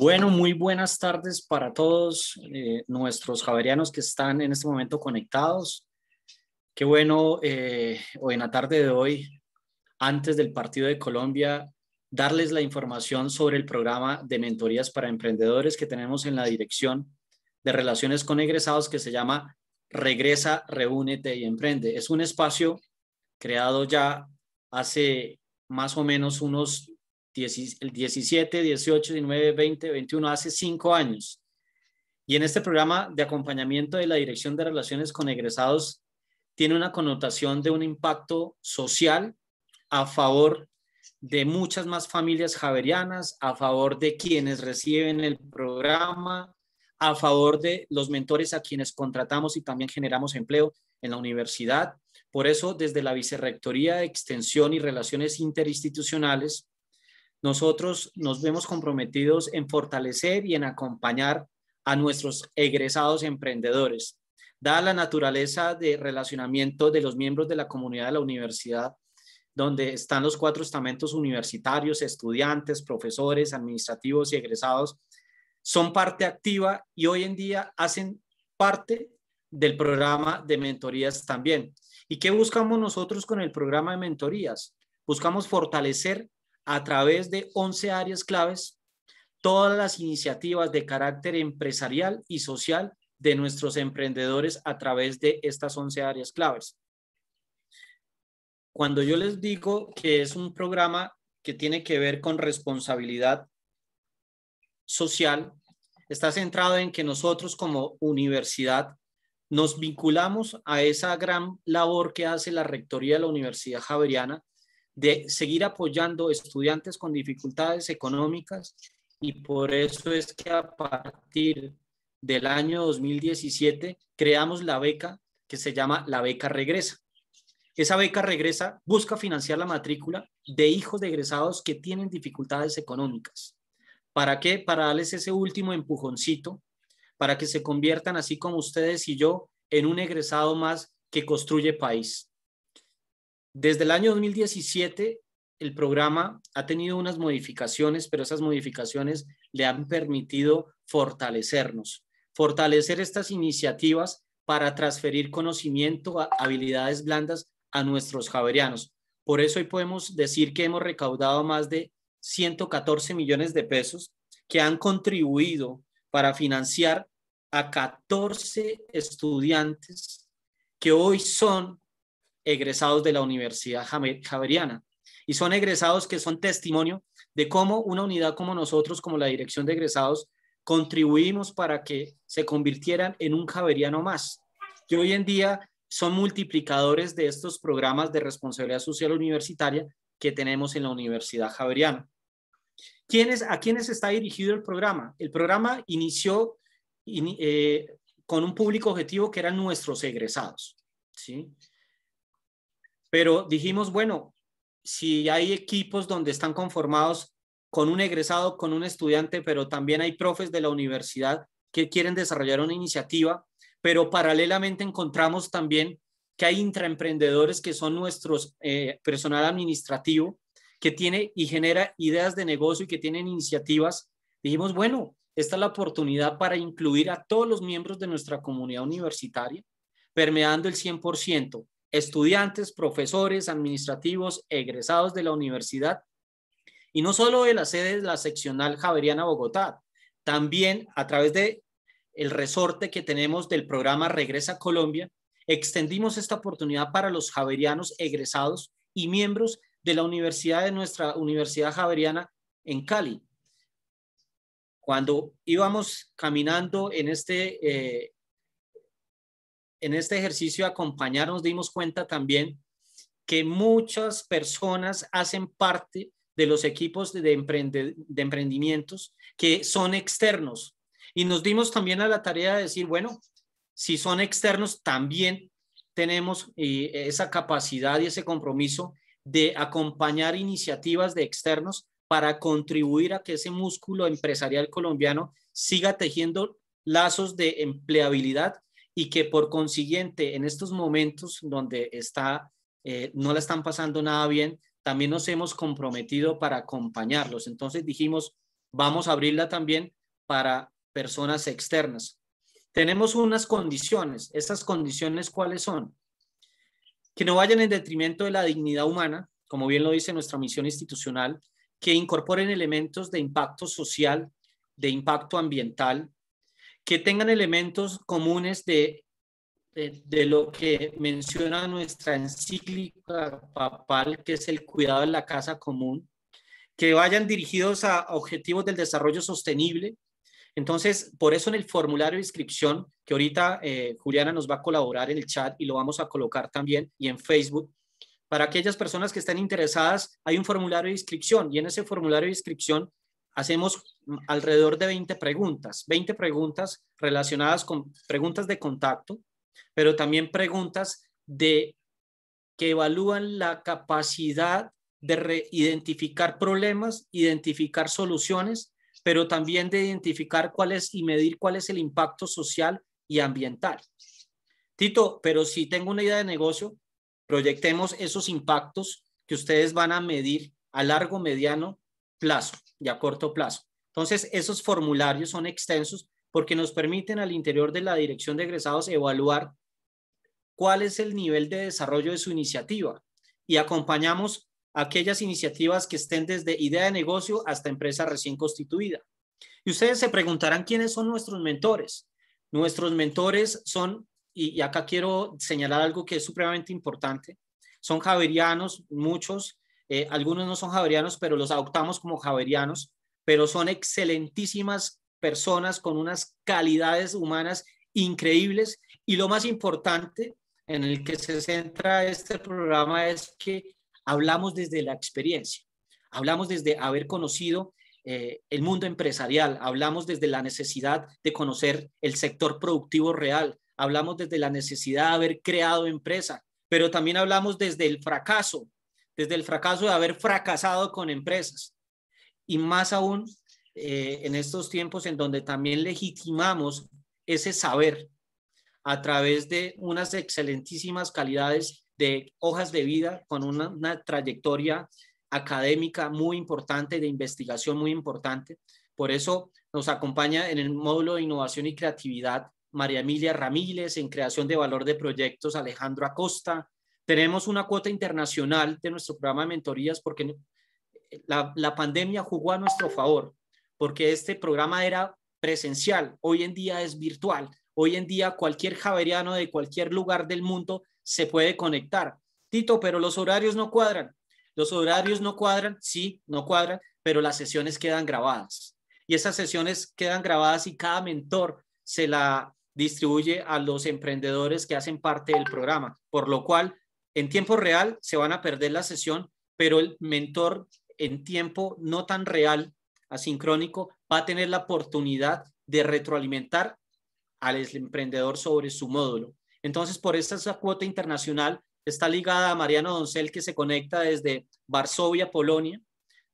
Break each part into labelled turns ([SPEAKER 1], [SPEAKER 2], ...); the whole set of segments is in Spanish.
[SPEAKER 1] Bueno, muy buenas tardes para todos eh, nuestros javerianos que están en este momento conectados. Qué bueno, hoy eh, en la tarde de hoy, antes del partido de Colombia, darles la información sobre el programa de mentorías para emprendedores que tenemos en la Dirección de Relaciones con Egresados que se llama Regresa, Reúnete y Emprende. Es un espacio creado ya hace más o menos unos el 17, 18, 19, 20, 21, hace cinco años. Y en este programa de acompañamiento de la Dirección de Relaciones con Egresados tiene una connotación de un impacto social a favor de muchas más familias javerianas, a favor de quienes reciben el programa, a favor de los mentores a quienes contratamos y también generamos empleo en la universidad. Por eso, desde la Vicerrectoría de Extensión y Relaciones Interinstitucionales, nosotros nos vemos comprometidos en fortalecer y en acompañar a nuestros egresados emprendedores. Dada la naturaleza de relacionamiento de los miembros de la comunidad de la universidad, donde están los cuatro estamentos universitarios, estudiantes, profesores, administrativos y egresados, son parte activa y hoy en día hacen parte del programa de mentorías también. ¿Y qué buscamos nosotros con el programa de mentorías? Buscamos fortalecer a través de 11 áreas claves todas las iniciativas de carácter empresarial y social de nuestros emprendedores a través de estas 11 áreas claves. Cuando yo les digo que es un programa que tiene que ver con responsabilidad social, está centrado en que nosotros como universidad nos vinculamos a esa gran labor que hace la Rectoría de la Universidad Javeriana de seguir apoyando estudiantes con dificultades económicas y por eso es que a partir del año 2017 creamos la beca que se llama la beca regresa. Esa beca regresa busca financiar la matrícula de hijos de egresados que tienen dificultades económicas. ¿Para qué? Para darles ese último empujoncito, para que se conviertan, así como ustedes y yo, en un egresado más que construye país. Desde el año 2017, el programa ha tenido unas modificaciones, pero esas modificaciones le han permitido fortalecernos, fortalecer estas iniciativas para transferir conocimiento, habilidades blandas a nuestros javerianos. Por eso hoy podemos decir que hemos recaudado más de 114 millones de pesos que han contribuido para financiar a 14 estudiantes que hoy son egresados de la Universidad Javeriana. Y son egresados que son testimonio de cómo una unidad como nosotros, como la Dirección de Egresados, contribuimos para que se convirtieran en un javeriano más, que hoy en día son multiplicadores de estos programas de responsabilidad social universitaria que tenemos en la Universidad Javeriana. ¿A quiénes está dirigido el programa? El programa inició eh, con un público objetivo que eran nuestros egresados. ¿sí? Pero dijimos, bueno, si hay equipos donde están conformados con un egresado, con un estudiante, pero también hay profes de la universidad que quieren desarrollar una iniciativa, pero paralelamente encontramos también que hay intraemprendedores que son nuestros eh, personal administrativo que tiene y genera ideas de negocio y que tienen iniciativas. Dijimos, bueno, esta es la oportunidad para incluir a todos los miembros de nuestra comunidad universitaria, permeando el 100% estudiantes, profesores, administrativos, egresados de la universidad, y no solo de la sede de la seccional Javeriana Bogotá, también a través de el resorte que tenemos del programa Regresa a Colombia, extendimos esta oportunidad para los javerianos egresados y miembros de la universidad de nuestra Universidad Javeriana en Cali. Cuando íbamos caminando en este eh, en este ejercicio de acompañar nos dimos cuenta también que muchas personas hacen parte de los equipos de, de emprendimientos que son externos. Y nos dimos también a la tarea de decir, bueno, si son externos, también tenemos eh, esa capacidad y ese compromiso de acompañar iniciativas de externos para contribuir a que ese músculo empresarial colombiano siga tejiendo lazos de empleabilidad y que por consiguiente en estos momentos donde está, eh, no la están pasando nada bien, también nos hemos comprometido para acompañarlos. Entonces dijimos, vamos a abrirla también para personas externas. Tenemos unas condiciones. ¿Esas condiciones cuáles son? Que no vayan en detrimento de la dignidad humana, como bien lo dice nuestra misión institucional, que incorporen elementos de impacto social, de impacto ambiental, que tengan elementos comunes de, de, lo que menciona nuestra encíclica papal, que es el cuidado en la casa común, que vayan dirigidos a objetivos del desarrollo sostenible. Entonces, por eso en el formulario de inscripción, que ahorita eh, Juliana nos va a colaborar en el chat y lo vamos a colocar también y en Facebook, para aquellas personas que estén interesadas, hay un formulario de inscripción y en ese formulario de inscripción hacemos alrededor de 20 preguntas, 20 preguntas relacionadas con preguntas de contacto, pero también preguntas de que evalúan la capacidad de identificar problemas, identificar soluciones, pero también de identificar cuál es y medir cuál es el impacto social y ambiental. Tito, pero si tengo una idea de negocio, proyectemos esos impactos que ustedes van a medir a largo, mediano plazo y a corto plazo. Entonces, esos formularios son extensos porque nos permiten al interior de la dirección de egresados evaluar cuál es el nivel de desarrollo de su iniciativa y acompañamos aquellas iniciativas que estén desde idea de negocio hasta empresa recién constituida. Y ustedes se preguntarán quiénes son nuestros mentores. Nuestros mentores son, y, acá quiero señalar algo que es supremamente importante, son javerianos, muchos, eh, algunos no son javerianos, pero los adoptamos como javerianos, pero son excelentísimas personas con unas calidades humanas increíbles y lo más importante en el que se centra este programa es que hablamos desde la experiencia, hablamos desde haber conocido eh, el mundo empresarial, hablamos desde la necesidad de conocer el sector productivo real, hablamos desde la necesidad de haber creado empresa, pero también hablamos desde el fracaso, desde el fracaso de haber fracasado con empresas y más aún eh, en estos tiempos en donde también legitimamos ese saber a través de unas excelentísimas calidades de hojas de vida con una, una trayectoria académica muy importante, de investigación muy importante. Por eso nos acompaña en el módulo de innovación y creatividad María Emilia Ramírez, en creación de valor de proyectos Alejandro Acosta, tenemos una cuota internacional de nuestro programa de mentorías porque la, la pandemia jugó a nuestro favor, porque este programa era presencial, hoy en día es virtual, hoy en día cualquier javeriano de cualquier lugar del mundo se puede conectar. Tito, pero los horarios no cuadran. Los horarios no cuadran, sí, no cuadran, pero las sesiones quedan grabadas. Y esas sesiones quedan grabadas y cada mentor se la distribuye a los emprendedores que hacen parte del programa, por lo cual en tiempo real se van a perder la sesión, pero el mentor en tiempo no tan real, asincrónico, va a tener la oportunidad de retroalimentar al emprendedor sobre su módulo. Entonces, por esta cuota internacional está ligada a Mariano Doncel, que se conecta desde Varsovia, Polonia.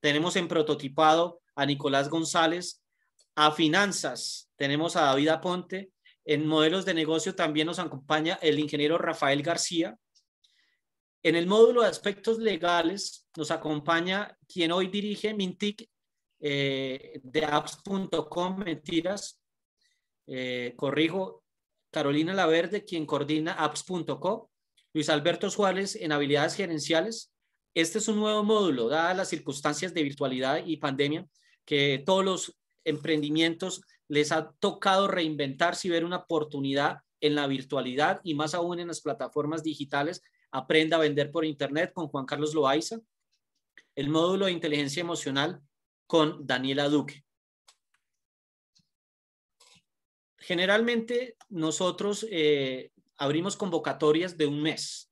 [SPEAKER 1] Tenemos en prototipado a Nicolás González. A finanzas tenemos a David Aponte. En modelos de negocio también nos acompaña el ingeniero Rafael García. En el módulo de aspectos legales nos acompaña quien hoy dirige Mintic eh, de apps.com, mentiras. Eh, corrijo, Carolina Laverde, quien coordina apps.com. Luis Alberto Suárez en habilidades gerenciales. Este es un nuevo módulo, dadas las circunstancias de virtualidad y pandemia, que todos los emprendimientos les ha tocado reinventar y ver una oportunidad en la virtualidad y más aún en las plataformas digitales Aprenda a vender por Internet con Juan Carlos Loaiza. El módulo de inteligencia emocional con Daniela Duque. Generalmente nosotros eh, abrimos convocatorias de un mes,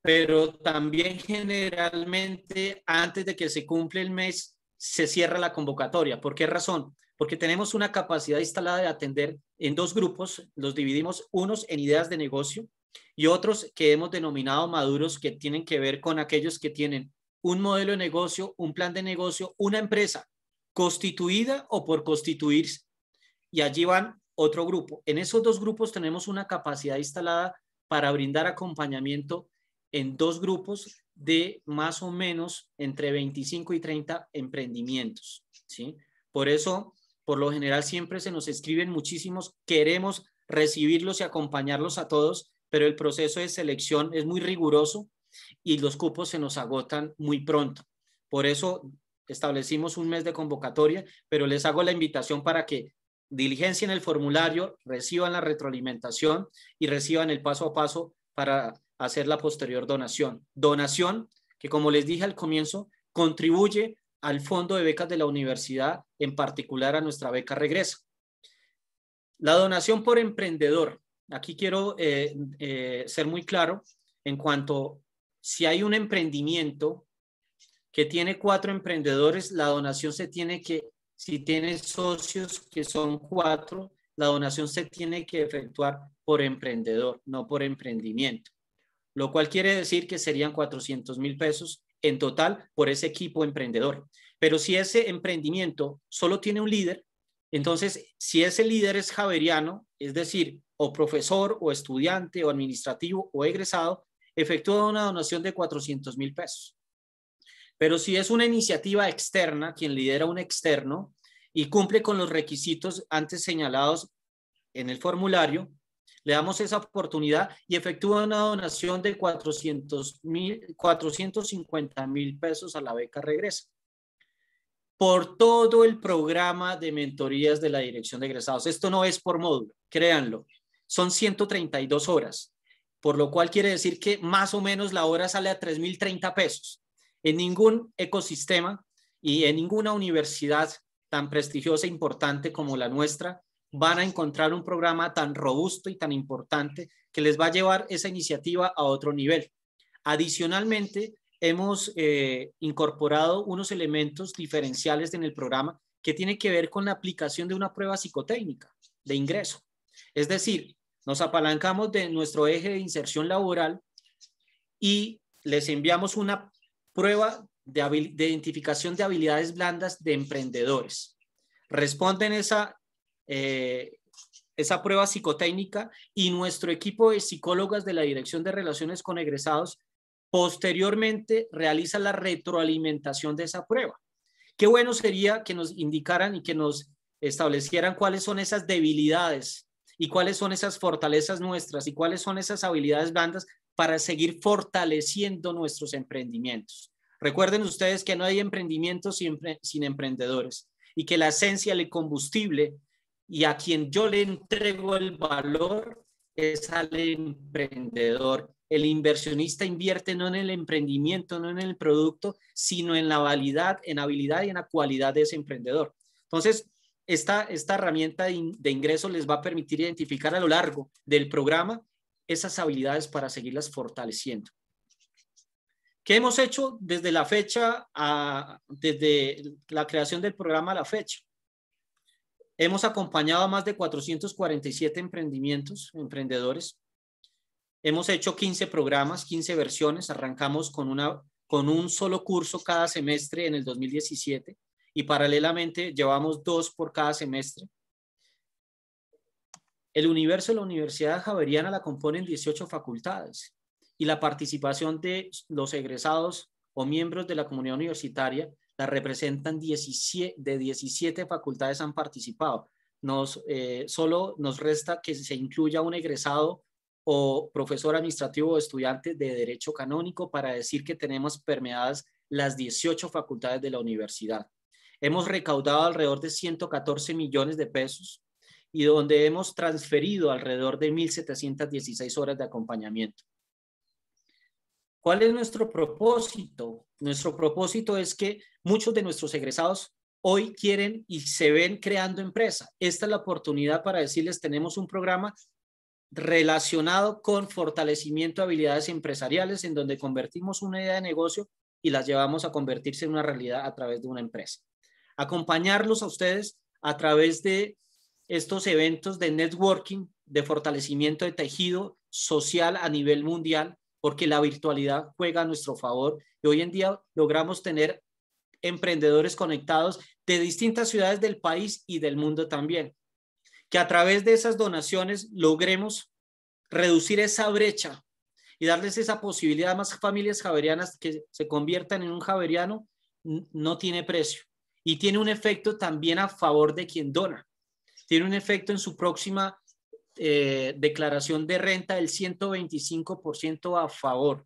[SPEAKER 1] pero también generalmente antes de que se cumple el mes se cierra la convocatoria. ¿Por qué razón? Porque tenemos una capacidad instalada de atender en dos grupos, los dividimos unos en ideas de negocio y otros que hemos denominado maduros que tienen que ver con aquellos que tienen un modelo de negocio, un plan de negocio, una empresa constituida o por constituirse. Y allí van otro grupo. En esos dos grupos tenemos una capacidad instalada para brindar acompañamiento en dos grupos de más o menos entre 25 y 30 emprendimientos. ¿sí? Por eso, por lo general, siempre se nos escriben muchísimos, queremos recibirlos y acompañarlos a todos, pero el proceso de selección es muy riguroso y los cupos se nos agotan muy pronto. Por eso establecimos un mes de convocatoria, pero les hago la invitación para que diligencien el formulario, reciban la retroalimentación y reciban el paso a paso para hacer la posterior donación. Donación que, como les dije al comienzo, contribuye al fondo de becas de la universidad, en particular a nuestra beca Regreso. La donación por emprendedor aquí quiero eh, eh, ser muy claro en cuanto si hay un emprendimiento que tiene cuatro emprendedores, la donación se tiene que, si tiene socios que son cuatro, la donación se tiene que efectuar por emprendedor, no por emprendimiento, lo cual quiere decir que serían 400 mil pesos en total por ese equipo emprendedor. Pero si ese emprendimiento solo tiene un líder, entonces si ese líder es javeriano, es decir, o profesor o estudiante o administrativo o egresado, efectúa una donación de 400 mil pesos. Pero si es una iniciativa externa, quien lidera un externo y cumple con los requisitos antes señalados en el formulario, le damos esa oportunidad y efectúa una donación de 400 mil, 450 mil pesos a la beca regresa por todo el programa de mentorías de la Dirección de Egresados. Esto no es por módulo, créanlo. Son 132 horas, por lo cual quiere decir que más o menos la hora sale a 3.030 pesos. En ningún ecosistema y en ninguna universidad tan prestigiosa e importante como la nuestra, van a encontrar un programa tan robusto y tan importante que les va a llevar esa iniciativa a otro nivel. Adicionalmente, hemos eh, incorporado unos elementos diferenciales en el programa que tienen que ver con la aplicación de una prueba psicotécnica de ingreso. Es decir, nos apalancamos de nuestro eje de inserción laboral y les enviamos una prueba de, de identificación de habilidades blandas de emprendedores. Responden esa, eh, esa prueba psicotécnica y nuestro equipo de psicólogas de la Dirección de Relaciones con Egresados Posteriormente realiza la retroalimentación de esa prueba. Qué bueno sería que nos indicaran y que nos establecieran cuáles son esas debilidades y cuáles son esas fortalezas nuestras y cuáles son esas habilidades blandas para seguir fortaleciendo nuestros emprendimientos. Recuerden ustedes que no hay emprendimiento sin, emprendedores y que la esencia, el combustible y a quien yo le entrego el valor es al emprendedor el inversionista invierte no en el emprendimiento, no en el producto, sino en la validad, en habilidad y en la cualidad de ese emprendedor. Entonces, esta, esta herramienta de, ingreso les va a permitir identificar a lo largo del programa esas habilidades para seguirlas fortaleciendo. ¿Qué hemos hecho desde la fecha, desde la creación del programa a la fecha? Hemos acompañado a más de 447 emprendimientos, emprendedores, Hemos hecho 15 programas, 15 versiones. Arrancamos con, una, con un solo curso cada semestre en el 2017 y paralelamente llevamos dos por cada semestre. El universo de la Universidad Javeriana la componen 18 facultades y la participación de los egresados o miembros de la comunidad universitaria la representan 17, de 17 facultades han participado. Nos, eh, solo nos resta que se incluya un egresado o profesor administrativo o estudiante de Derecho Canónico para decir que tenemos permeadas las 18 facultades de la universidad. Hemos recaudado alrededor de 114 millones de pesos y donde hemos transferido alrededor de 1.716 horas de acompañamiento. ¿Cuál es nuestro propósito? Nuestro propósito es que muchos de nuestros egresados hoy quieren y se ven creando empresa. Esta es la oportunidad para decirles, tenemos un programa relacionado con fortalecimiento de habilidades empresariales, en donde convertimos una idea de negocio y las llevamos a convertirse en una realidad a través de una empresa. Acompañarlos a ustedes a través de estos eventos de networking, de fortalecimiento de tejido social a nivel mundial, porque la virtualidad juega a nuestro favor y hoy en día logramos tener emprendedores conectados de distintas ciudades del país y del mundo también que a través de esas donaciones logremos reducir esa brecha y darles esa posibilidad a más familias javerianas que se conviertan en un javeriano, no tiene precio. Y tiene un efecto también a favor de quien dona. Tiene un efecto en su próxima eh, declaración de renta del 125% a favor.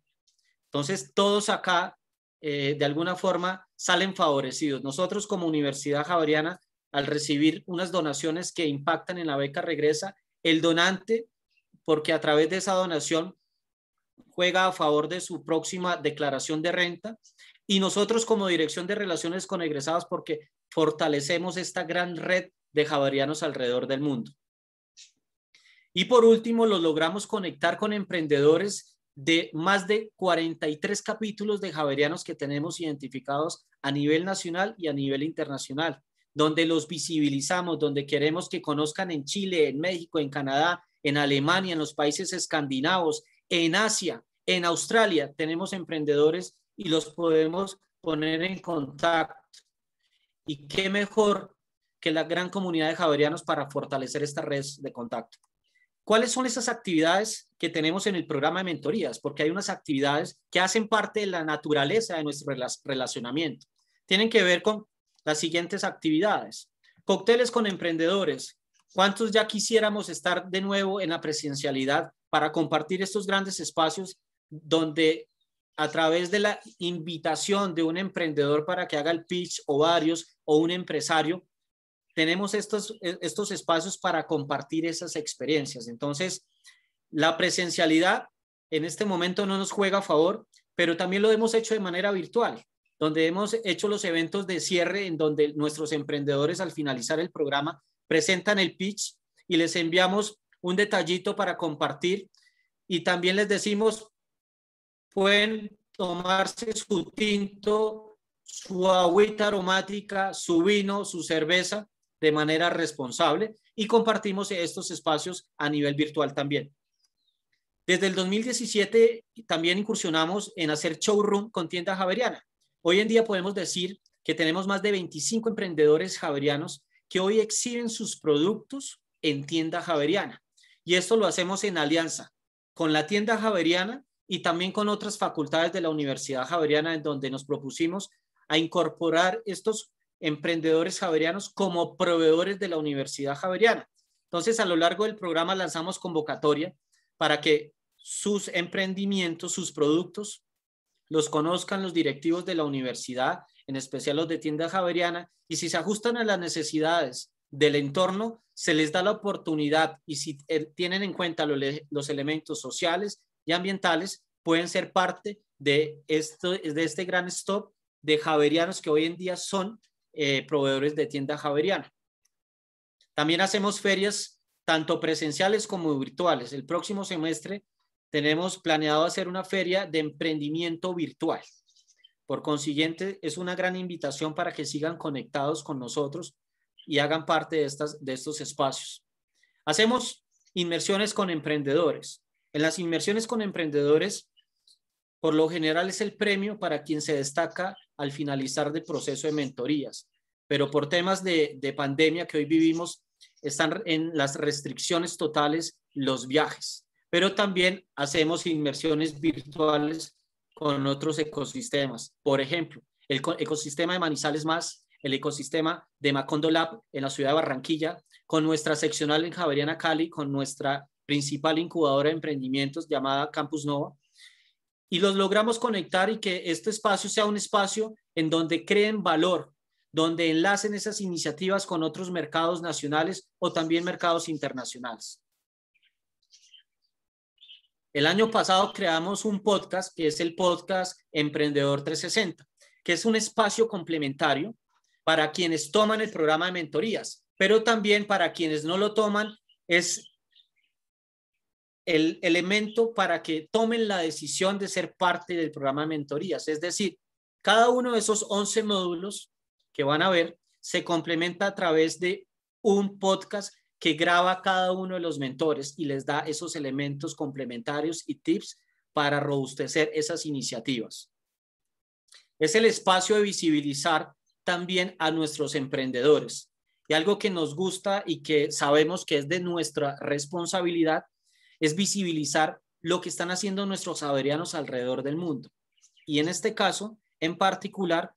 [SPEAKER 1] Entonces, todos acá, eh, de alguna forma, salen favorecidos. Nosotros como Universidad Javeriana al recibir unas donaciones que impactan en la beca regresa, el donante, porque a través de esa donación juega a favor de su próxima declaración de renta, y nosotros como Dirección de Relaciones con Egresados, porque fortalecemos esta gran red de Javerianos alrededor del mundo. Y por último, los logramos conectar con emprendedores de más de 43 capítulos de javerianos que tenemos identificados a nivel nacional y a nivel internacional donde los visibilizamos, donde queremos que conozcan en Chile, en México, en Canadá, en Alemania, en los países escandinavos, en Asia, en Australia. Tenemos emprendedores y los podemos poner en contacto. Y qué mejor que la gran comunidad de javerianos para fortalecer esta red de contacto. ¿Cuáles son esas actividades que tenemos en el programa de mentorías? Porque hay unas actividades que hacen parte de la naturaleza de nuestro relacionamiento. Tienen que ver con las siguientes actividades. Cócteles con emprendedores. ¿Cuántos ya quisiéramos estar de nuevo en la presencialidad para compartir estos grandes espacios donde a través de la invitación de un emprendedor para que haga el pitch o varios o un empresario, tenemos estos, estos espacios para compartir esas experiencias. Entonces, la presencialidad en este momento no nos juega a favor, pero también lo hemos hecho de manera virtual donde hemos hecho los eventos de cierre en donde nuestros emprendedores al finalizar el programa presentan el pitch y les enviamos un detallito para compartir y también les decimos pueden tomarse su tinto, su agüita aromática, su vino, su cerveza de manera responsable y compartimos estos espacios a nivel virtual también. Desde el 2017 también incursionamos en hacer showroom con tienda javeriana. Hoy en día podemos decir que tenemos más de 25 emprendedores javerianos que hoy exhiben sus productos en tienda javeriana. Y esto lo hacemos en alianza con la tienda javeriana y también con otras facultades de la Universidad Javeriana, en donde nos propusimos a incorporar estos emprendedores javerianos como proveedores de la Universidad Javeriana. Entonces, a lo largo del programa lanzamos convocatoria para que sus emprendimientos, sus productos, los conozcan los directivos de la universidad, en especial los de tienda javeriana, y si se ajustan a las necesidades del entorno, se les da la oportunidad y si eh, tienen en cuenta los, elementos sociales y ambientales, pueden ser parte de, de este gran stop de javerianos que hoy en día son eh, proveedores de tienda javeriana. También hacemos ferias tanto presenciales como virtuales. El próximo semestre tenemos planeado hacer una feria de emprendimiento virtual. Por consiguiente, es una gran invitación para que sigan conectados con nosotros y hagan parte de, de estos espacios. Hacemos inmersiones con emprendedores. En las inmersiones con emprendedores, por lo general es el premio para quien se destaca al finalizar el proceso de mentorías, pero por temas de pandemia que hoy vivimos, están en las restricciones totales los viajes pero también hacemos inmersiones virtuales con otros ecosistemas. Por ejemplo, el ecosistema de Manizales Más, el ecosistema de Macondo Lab en la ciudad de Barranquilla, con nuestra seccional en Javeriana Cali, con nuestra principal incubadora de emprendimientos llamada Campus Nova. Y los logramos conectar y que este espacio sea un espacio en donde creen valor, donde enlacen esas iniciativas con otros mercados nacionales o también mercados internacionales. El año pasado creamos un podcast que es el podcast Emprendedor 360, que es un espacio complementario para quienes toman el programa de mentorías, pero también para quienes no lo toman es el elemento para que tomen la decisión de ser parte del programa de mentorías. Es decir, cada uno de esos 11 módulos que van a ver se complementa a través de un podcast que graba cada uno de los mentores y les da esos elementos complementarios y tips para robustecer esas iniciativas. Es el espacio de visibilizar también a nuestros emprendedores. Y algo que nos gusta y que sabemos que es de nuestra responsabilidad es visibilizar lo que están haciendo nuestros saberianos alrededor del mundo. Y en este caso, en particular,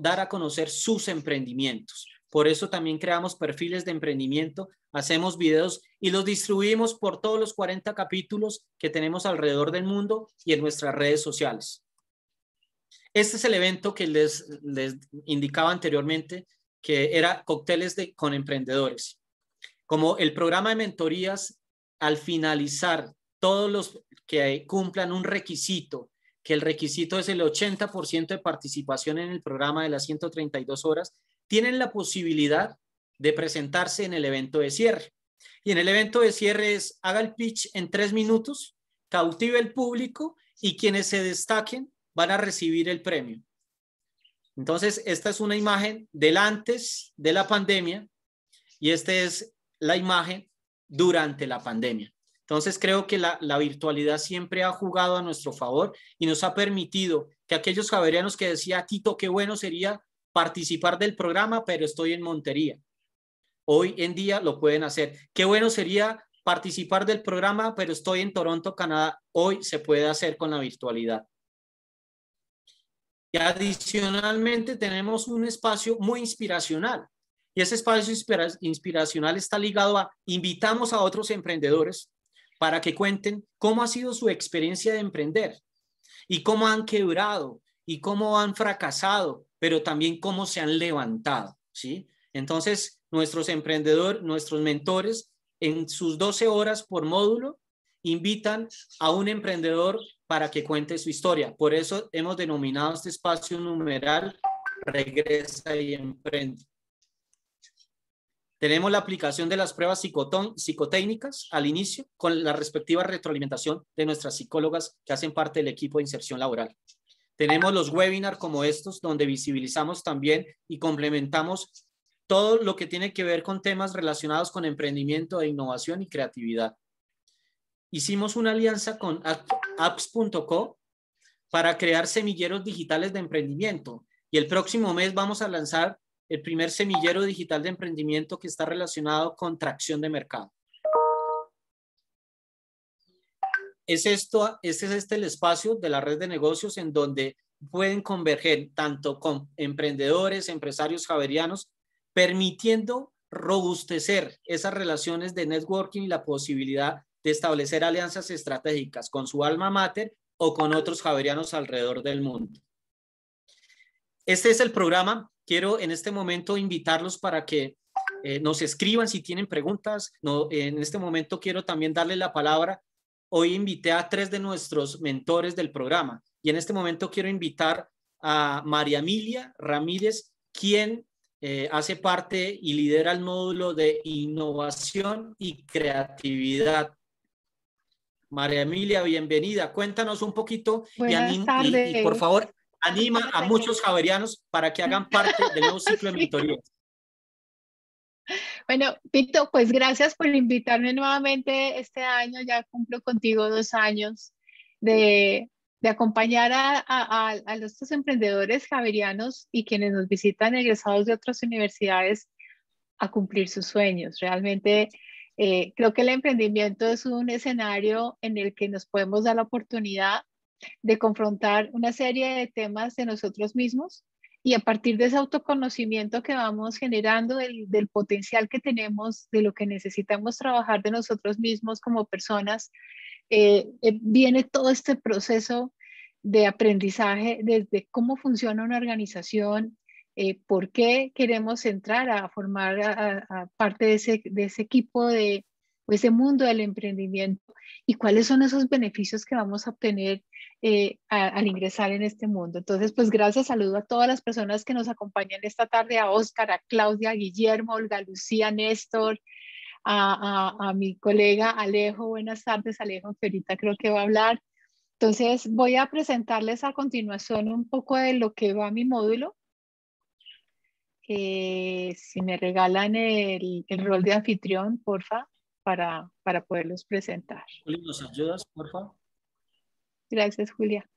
[SPEAKER 1] dar a conocer sus emprendimientos, por eso también creamos perfiles de emprendimiento, hacemos videos y los distribuimos por todos los 40 capítulos que tenemos alrededor del mundo y en nuestras redes sociales. Este es el evento que les, indicaba anteriormente, que era cócteles con emprendedores. Como el programa de mentorías, al finalizar, todos los que cumplan un requisito, que el requisito es el 80% de participación en el programa de las 132 horas, tienen la posibilidad de presentarse en el evento de cierre. Y en el evento de cierre es haga el pitch en tres minutos, cautive el público y quienes se destaquen van a recibir el premio. Entonces, esta es una imagen del antes de la pandemia y esta es la imagen durante la pandemia. Entonces, creo que la, virtualidad siempre ha jugado a nuestro favor y nos ha permitido que aquellos javerianos que decía ah, Tito, qué bueno sería participar del programa, pero estoy en Montería. Hoy en día lo pueden hacer. Qué bueno sería participar del programa, pero estoy en Toronto, Canadá. Hoy se puede hacer con la virtualidad. Y adicionalmente tenemos un espacio muy inspiracional. Y ese espacio inspiracional está ligado a invitamos a otros emprendedores para que cuenten cómo ha sido su experiencia de emprender y cómo han quebrado y cómo han fracasado, pero también cómo se han levantado, ¿sí? Entonces, nuestros emprendedores, nuestros mentores, en sus 12 horas por módulo, invitan a un emprendedor para que cuente su historia. Por eso hemos denominado este espacio numeral Regresa y Emprende. Tenemos la aplicación de las pruebas psicotécnicas al inicio con la respectiva retroalimentación de nuestras psicólogas que hacen parte del equipo de inserción laboral. Tenemos los webinars como estos, donde visibilizamos también y complementamos todo lo que tiene que ver con temas relacionados con emprendimiento e innovación y creatividad. Hicimos una alianza con apps.co para crear semilleros digitales de emprendimiento y el próximo mes vamos a lanzar el primer semillero digital de emprendimiento que está relacionado con tracción de mercado. es esto, este es este el espacio de la red de negocios en donde pueden converger tanto con emprendedores, empresarios javerianos, permitiendo robustecer esas relaciones de networking y la posibilidad de establecer alianzas estratégicas con su alma mater o con otros javerianos alrededor del mundo. Este es el programa. Quiero en este momento invitarlos para que eh, nos escriban si tienen preguntas. No, en este momento quiero también darle la palabra a... Hoy invité a tres de nuestros mentores del programa y en este momento quiero invitar a María Emilia Ramírez, quien eh, hace parte y lidera el módulo de innovación y creatividad. María Emilia, bienvenida. Cuéntanos un poquito y, por favor anima a muchos javerianos para que hagan parte del nuevo ciclo de mentorías.
[SPEAKER 2] Bueno, Pito, pues gracias por invitarme nuevamente este año. Ya cumplo contigo dos años de, acompañar a, a, emprendedores javerianos y quienes nos visitan egresados de otras universidades a cumplir sus sueños. Realmente eh, creo que el emprendimiento es un escenario en el que nos podemos dar la oportunidad de confrontar una serie de temas de nosotros mismos y a partir de ese autoconocimiento que vamos generando del, potencial que tenemos, de lo que necesitamos trabajar de nosotros mismos como personas, eh, eh, viene todo este proceso de aprendizaje desde cómo funciona una organización, eh, por qué queremos entrar a formar parte de ese, de ese equipo de, ese mundo del emprendimiento y cuáles son esos beneficios que vamos a obtener eh, al ingresar en este mundo. Entonces, pues gracias, saludo a todas las personas que nos acompañan esta tarde, a Óscar, a Claudia, a Guillermo, Olga, Lucía, Néstor, a, a, mi colega Alejo. Buenas tardes, Alejo, Ferita, creo que va a hablar. Entonces, voy a presentarles a continuación un poco de lo que va mi módulo. si me regalan el, el rol de anfitrión, porfa para, para poderlos presentar.
[SPEAKER 3] Juli, ¿nos ayudas, por favor?
[SPEAKER 2] Gracias, Julia.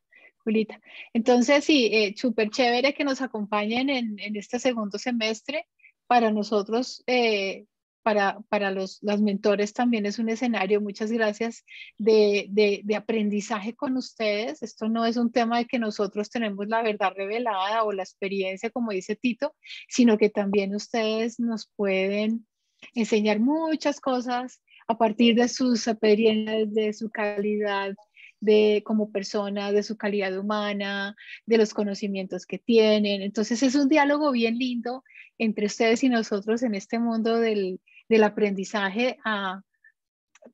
[SPEAKER 2] Julita. Entonces, sí, eh, súper chévere que nos acompañen en, este segundo semestre. Para nosotros, eh, para, para los, mentores también es un escenario, muchas gracias, de, de, de, aprendizaje con ustedes. Esto no es un tema de que nosotros tenemos la verdad revelada o la experiencia, como dice Tito, sino que también ustedes nos pueden enseñar muchas cosas a partir de sus experiencias, de su calidad de como persona, de su calidad humana, de los conocimientos que tienen. Entonces es un diálogo bien lindo entre ustedes y nosotros en este mundo del, del aprendizaje a,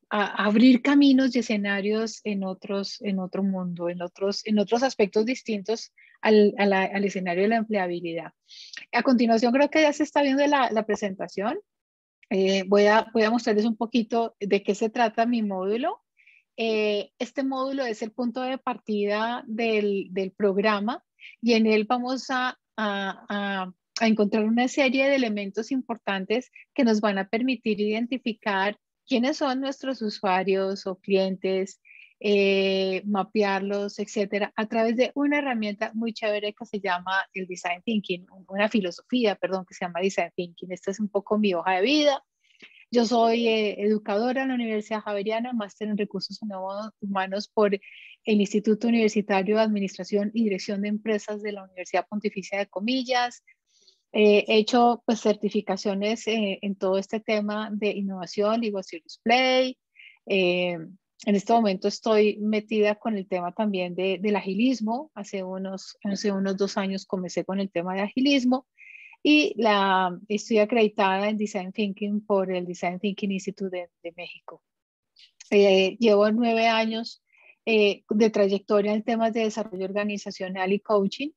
[SPEAKER 2] a, abrir caminos y escenarios en otros, en otro mundo, en otros, en otros aspectos distintos al, al escenario de la empleabilidad. A continuación creo que ya se está viendo la, la presentación. Eh, voy, a, voy a mostrarles un poquito de qué se trata mi módulo. Eh, este módulo es el punto de partida del, programa y en él vamos a, encontrar una serie de elementos importantes que nos van a permitir identificar quiénes son nuestros usuarios o clientes, eh, mapearlos, etcétera, a través de una herramienta muy chévere que se llama el Design Thinking, una filosofía, perdón, que se llama Design Thinking. Esta es un poco mi hoja de vida. Yo soy eh, educadora en la Universidad Javeriana, máster en recursos humanos por el Instituto Universitario de Administración y Dirección de Empresas de la Universidad Pontificia de Comillas. Eh, he hecho pues, certificaciones en todo este tema de innovación, digo, Serious Play, en este momento estoy metida con el tema también de, del agilismo. Hace unos, hace unos dos años comencé con el tema de agilismo y la, estoy acreditada en Design Thinking por el Design Thinking Institute de, México. Eh, llevo nueve años eh, de trayectoria en temas de desarrollo organizacional y coaching.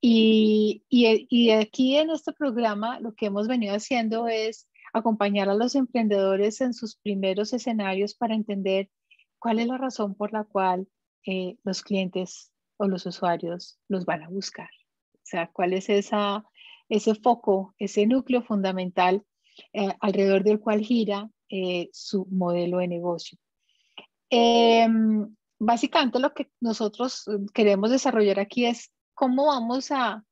[SPEAKER 2] Y, y, y aquí en este programa lo que hemos venido haciendo es acompañar a los emprendedores en sus primeros escenarios para entender ¿Cuál es la razón por la cual eh, los clientes o los usuarios los van a buscar? O sea, ¿cuál es esa, ese foco, ese núcleo fundamental eh, alrededor del cual gira eh, su modelo de negocio? Em, básicamente lo que nosotros queremos desarrollar aquí es cómo vamos a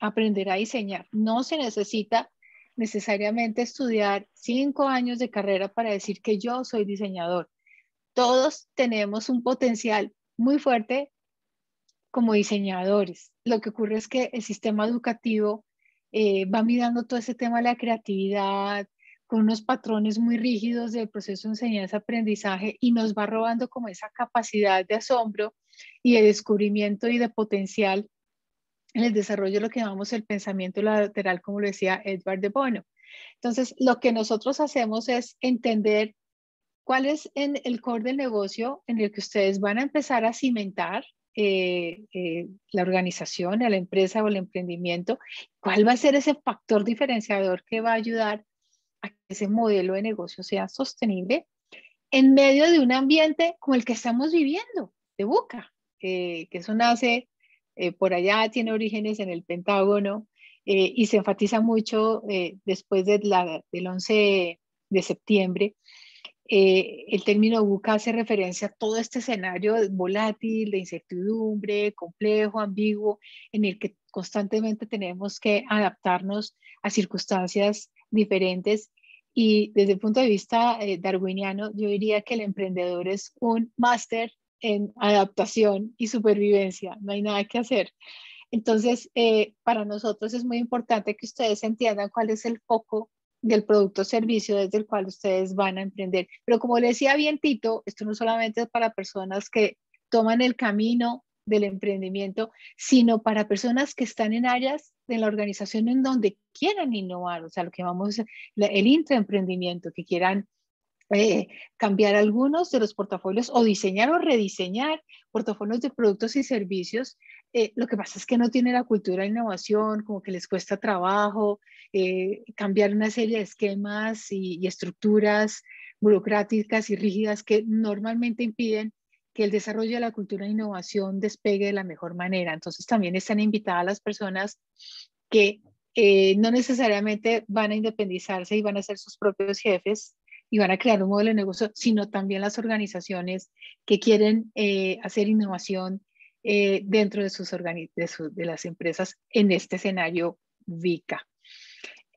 [SPEAKER 2] aprender a diseñar. No se necesita necesariamente estudiar cinco años de carrera para decir que yo soy diseñador todos tenemos un potencial muy fuerte como diseñadores. Lo que ocurre es que el sistema educativo eh, va mirando todo ese tema de la creatividad con unos patrones muy rígidos del proceso de enseñanza-aprendizaje y nos va robando como esa capacidad de asombro y de descubrimiento y de potencial en el desarrollo de lo que llamamos el pensamiento lateral, como lo decía Edward de Bono. Entonces, lo que nosotros hacemos es entender ¿Cuál es en el core del negocio en el que ustedes van a empezar a cimentar eh, eh, la organización, la empresa o el emprendimiento? ¿Cuál va a ser ese factor diferenciador que va a ayudar a que ese modelo de negocio sea sostenible en medio de un ambiente como el que estamos viviendo, de Buca, eh, que eso nace por allá, tiene orígenes en el Pentágono y se enfatiza mucho después de del 11 de septiembre eh, el término buca hace referencia a todo este escenario volátil, de incertidumbre, complejo, ambiguo, en el que constantemente tenemos que adaptarnos a circunstancias diferentes. Y desde el punto de vista eh, darwiniano, yo diría que el emprendedor es un máster en adaptación y supervivencia, no hay nada que hacer. Entonces, eh, para nosotros es muy importante que ustedes entiendan cuál es el foco del producto o servicio desde el cual ustedes van a emprender. Pero como le decía bien Tito, esto no solamente es para personas que toman el camino del emprendimiento, sino para personas que están en áreas de la organización en donde quieran innovar, o sea, lo que llamamos el intraemprendimiento, que quieran eh, cambiar algunos de los portafolios o diseñar o rediseñar portafolios de productos y servicios. Eh, lo que pasa es que no tiene la cultura de innovación, como que les cuesta trabajo eh, cambiar una serie de esquemas y, estructuras burocráticas y rígidas que normalmente impiden que el desarrollo de la cultura de innovación despegue de la mejor manera. Entonces también están invitadas las personas que no necesariamente van a independizarse y van a ser sus propios jefes, y van a crear un modelo de negocio, sino también las organizaciones que quieren eh, hacer innovación eh, dentro de, sus de, las empresas en este escenario VICA.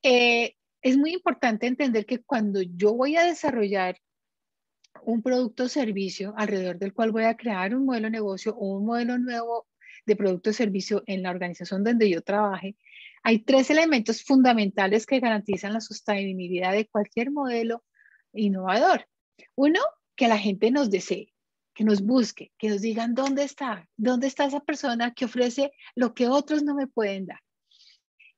[SPEAKER 2] Eh, es muy importante entender que cuando yo voy a desarrollar un producto o servicio alrededor del cual voy a crear un modelo de negocio o un modelo nuevo de producto o servicio en la organización donde yo trabaje, hay tres elementos fundamentales que garantizan la sostenibilidad de cualquier modelo innovador. Uno, que la gente nos desee, que nos busque, que nos digan dónde está, dónde está esa persona que ofrece lo que otros no me pueden dar.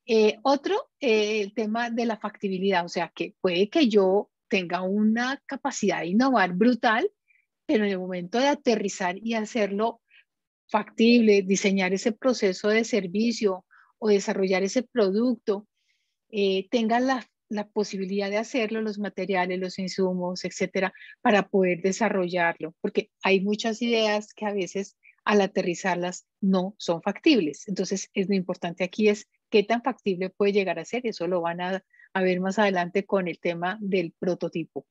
[SPEAKER 2] Eh, otro, eh, el tema de la factibilidad, o sea, que puede que yo tenga una capacidad de innovar brutal, pero en el momento de aterrizar y hacerlo factible, diseñar ese proceso de servicio o desarrollar ese producto, eh, tenga la la posibilidad de hacerlo, los materiales, los insumos, etcétera, para poder desarrollarlo, porque hay muchas ideas que a veces al aterrizarlas no son factibles. Entonces, es lo importante aquí es qué tan factible puede llegar a ser, eso lo van a, a ver más adelante con el tema del prototipo.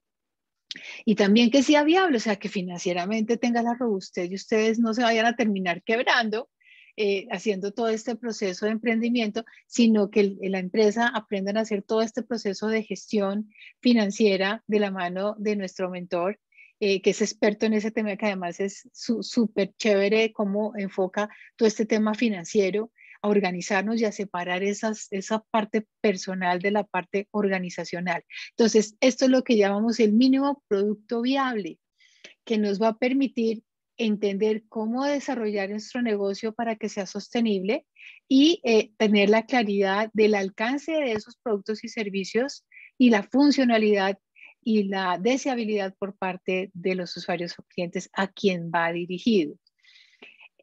[SPEAKER 2] Y también que sea viable, o sea, que financieramente tenga la robustez y ustedes no se vayan a terminar quebrando eh, haciendo todo este proceso de emprendimiento, sino que la empresa aprenda a hacer todo este proceso de gestión financiera de la mano de nuestro mentor, eh, que es experto en ese tema, que además es súper chévere cómo enfoca todo este tema financiero a organizarnos y a separar esas, esa parte personal de la parte organizacional. Entonces, esto es lo que llamamos el mínimo producto viable, que nos va a permitir entender cómo desarrollar nuestro negocio para que sea sostenible y eh, tener la claridad del alcance de esos productos y servicios y la funcionalidad y la deseabilidad por parte de los usuarios o clientes a quien va dirigido.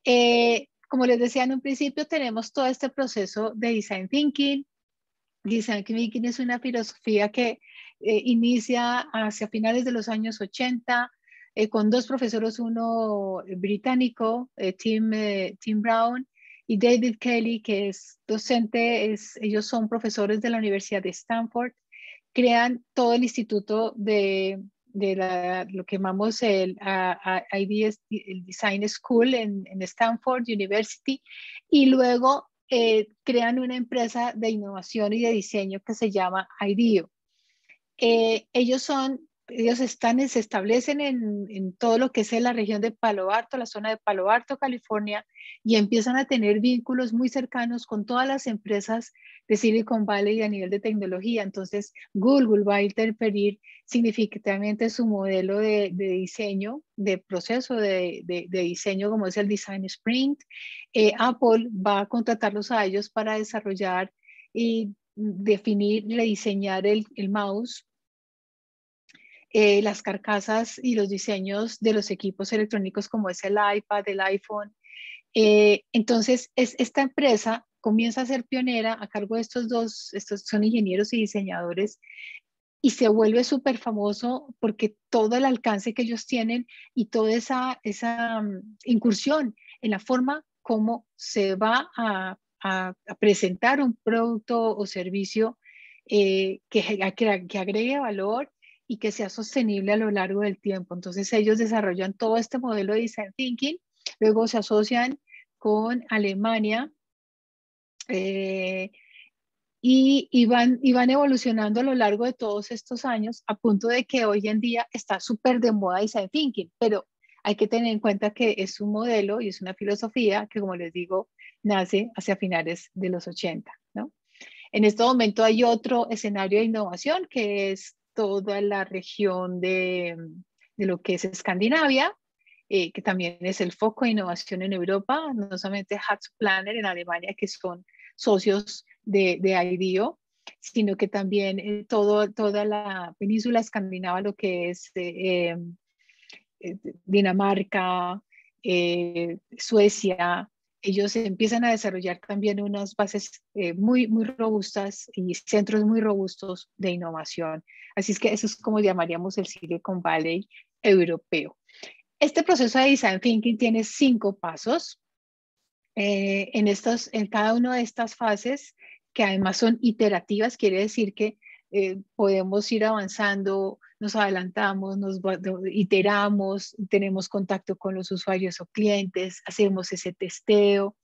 [SPEAKER 2] Eh, como les decía en un principio, tenemos todo este proceso de design thinking. Design thinking es una filosofía que eh, inicia hacia finales de los años 80 eh, con dos profesores, uno eh, británico, eh, Tim, Brown, y David Kelly, que es docente, es, ellos son profesores de la Universidad de Stanford, crean todo el instituto de, lo que llamamos el, el Design School en, Stanford University, y luego crean una empresa de innovación y de diseño que se llama IDEO. ellos son ellos están, se establecen en, todo lo que es la región de Palo Alto, la zona de Palo Alto, California, y empiezan a tener vínculos muy cercanos con todas las empresas de Silicon Valley a nivel de tecnología. Entonces, Google va a interferir significativamente su modelo de, diseño, de proceso de, diseño, como es el Design Sprint. Eh, Apple va a contratarlos a ellos para desarrollar y definir, rediseñar el mouse eh, las carcasas y los diseños de los equipos electrónicos como es el iPad, el iPhone. Eh, entonces, esta empresa comienza a ser pionera a cargo de estos dos, estos son ingenieros y diseñadores, y se vuelve súper famoso porque todo el alcance que ellos tienen y toda esa, esa mm, incursión en la forma como se va a, presentar un producto o servicio eh, que, que, agregue valor y que sea sostenible a lo largo del tiempo. Entonces ellos desarrollan todo este modelo de design thinking, luego se asocian con Alemania eh, y, van, y van evolucionando a lo largo de todos estos años a punto de que hoy en día está súper de moda design thinking, pero hay que tener en cuenta que es un modelo y es una filosofía que, como les digo, nace hacia finales de los 80. En este momento hay otro escenario de innovación que es toda la región de, lo que es Escandinavia, eh, que también es el foco de innovación en Europa, no solamente Hats Planner en Alemania, que son socios de, de IDEO, sino que también en eh, toda la península escandinava, lo que es eh, Dinamarca, Suecia, ellos empiezan a desarrollar también unas bases eh, muy, muy robustas y centros muy robustos de innovación. Así es que eso es como llamaríamos el Silicon Valley europeo. Este proceso de design thinking tiene cinco pasos. Eh, en, estos, en cada una de estas fases, que además son iterativas, quiere decir que eh, podemos ir avanzando, nos adelantamos, nos iteramos, tenemos contacto con los usuarios o clientes, hacemos ese testeo.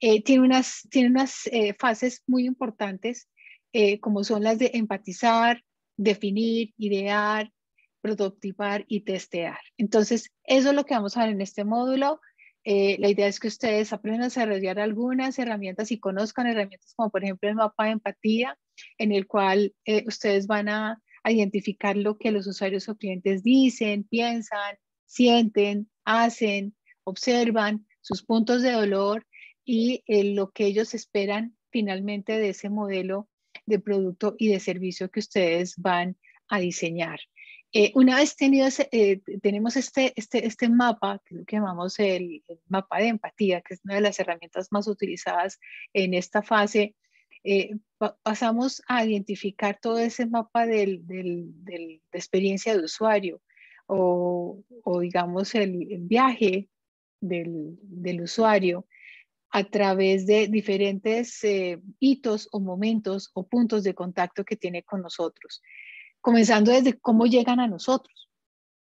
[SPEAKER 2] Eh, tiene unas, tiene unas eh, fases muy importantes, como son las de empatizar, definir, idear, productivar y testear. Entonces, eso es lo que vamos a ver en este módulo. Eh, la idea es que ustedes aprendan a desarrollar algunas herramientas y conozcan herramientas como por ejemplo el mapa de empatía, en el cual eh, ustedes van a, identificar lo que los usuarios o clientes dicen, piensan, sienten, hacen, observan sus puntos de dolor y eh, lo que ellos esperan finalmente de ese modelo de producto y de servicio que ustedes van a diseñar. Eh, una vez tenido eh, tenemos este, este, este mapa, que lo llamamos el, mapa de empatía, que es una de las herramientas más utilizadas en esta fase, eh, pasamos a identificar todo ese mapa del, del, de experiencia de usuario o, digamos el, el viaje del, del, usuario a través de diferentes hitos o momentos o puntos de contacto que tiene con nosotros comenzando desde cómo llegan a nosotros.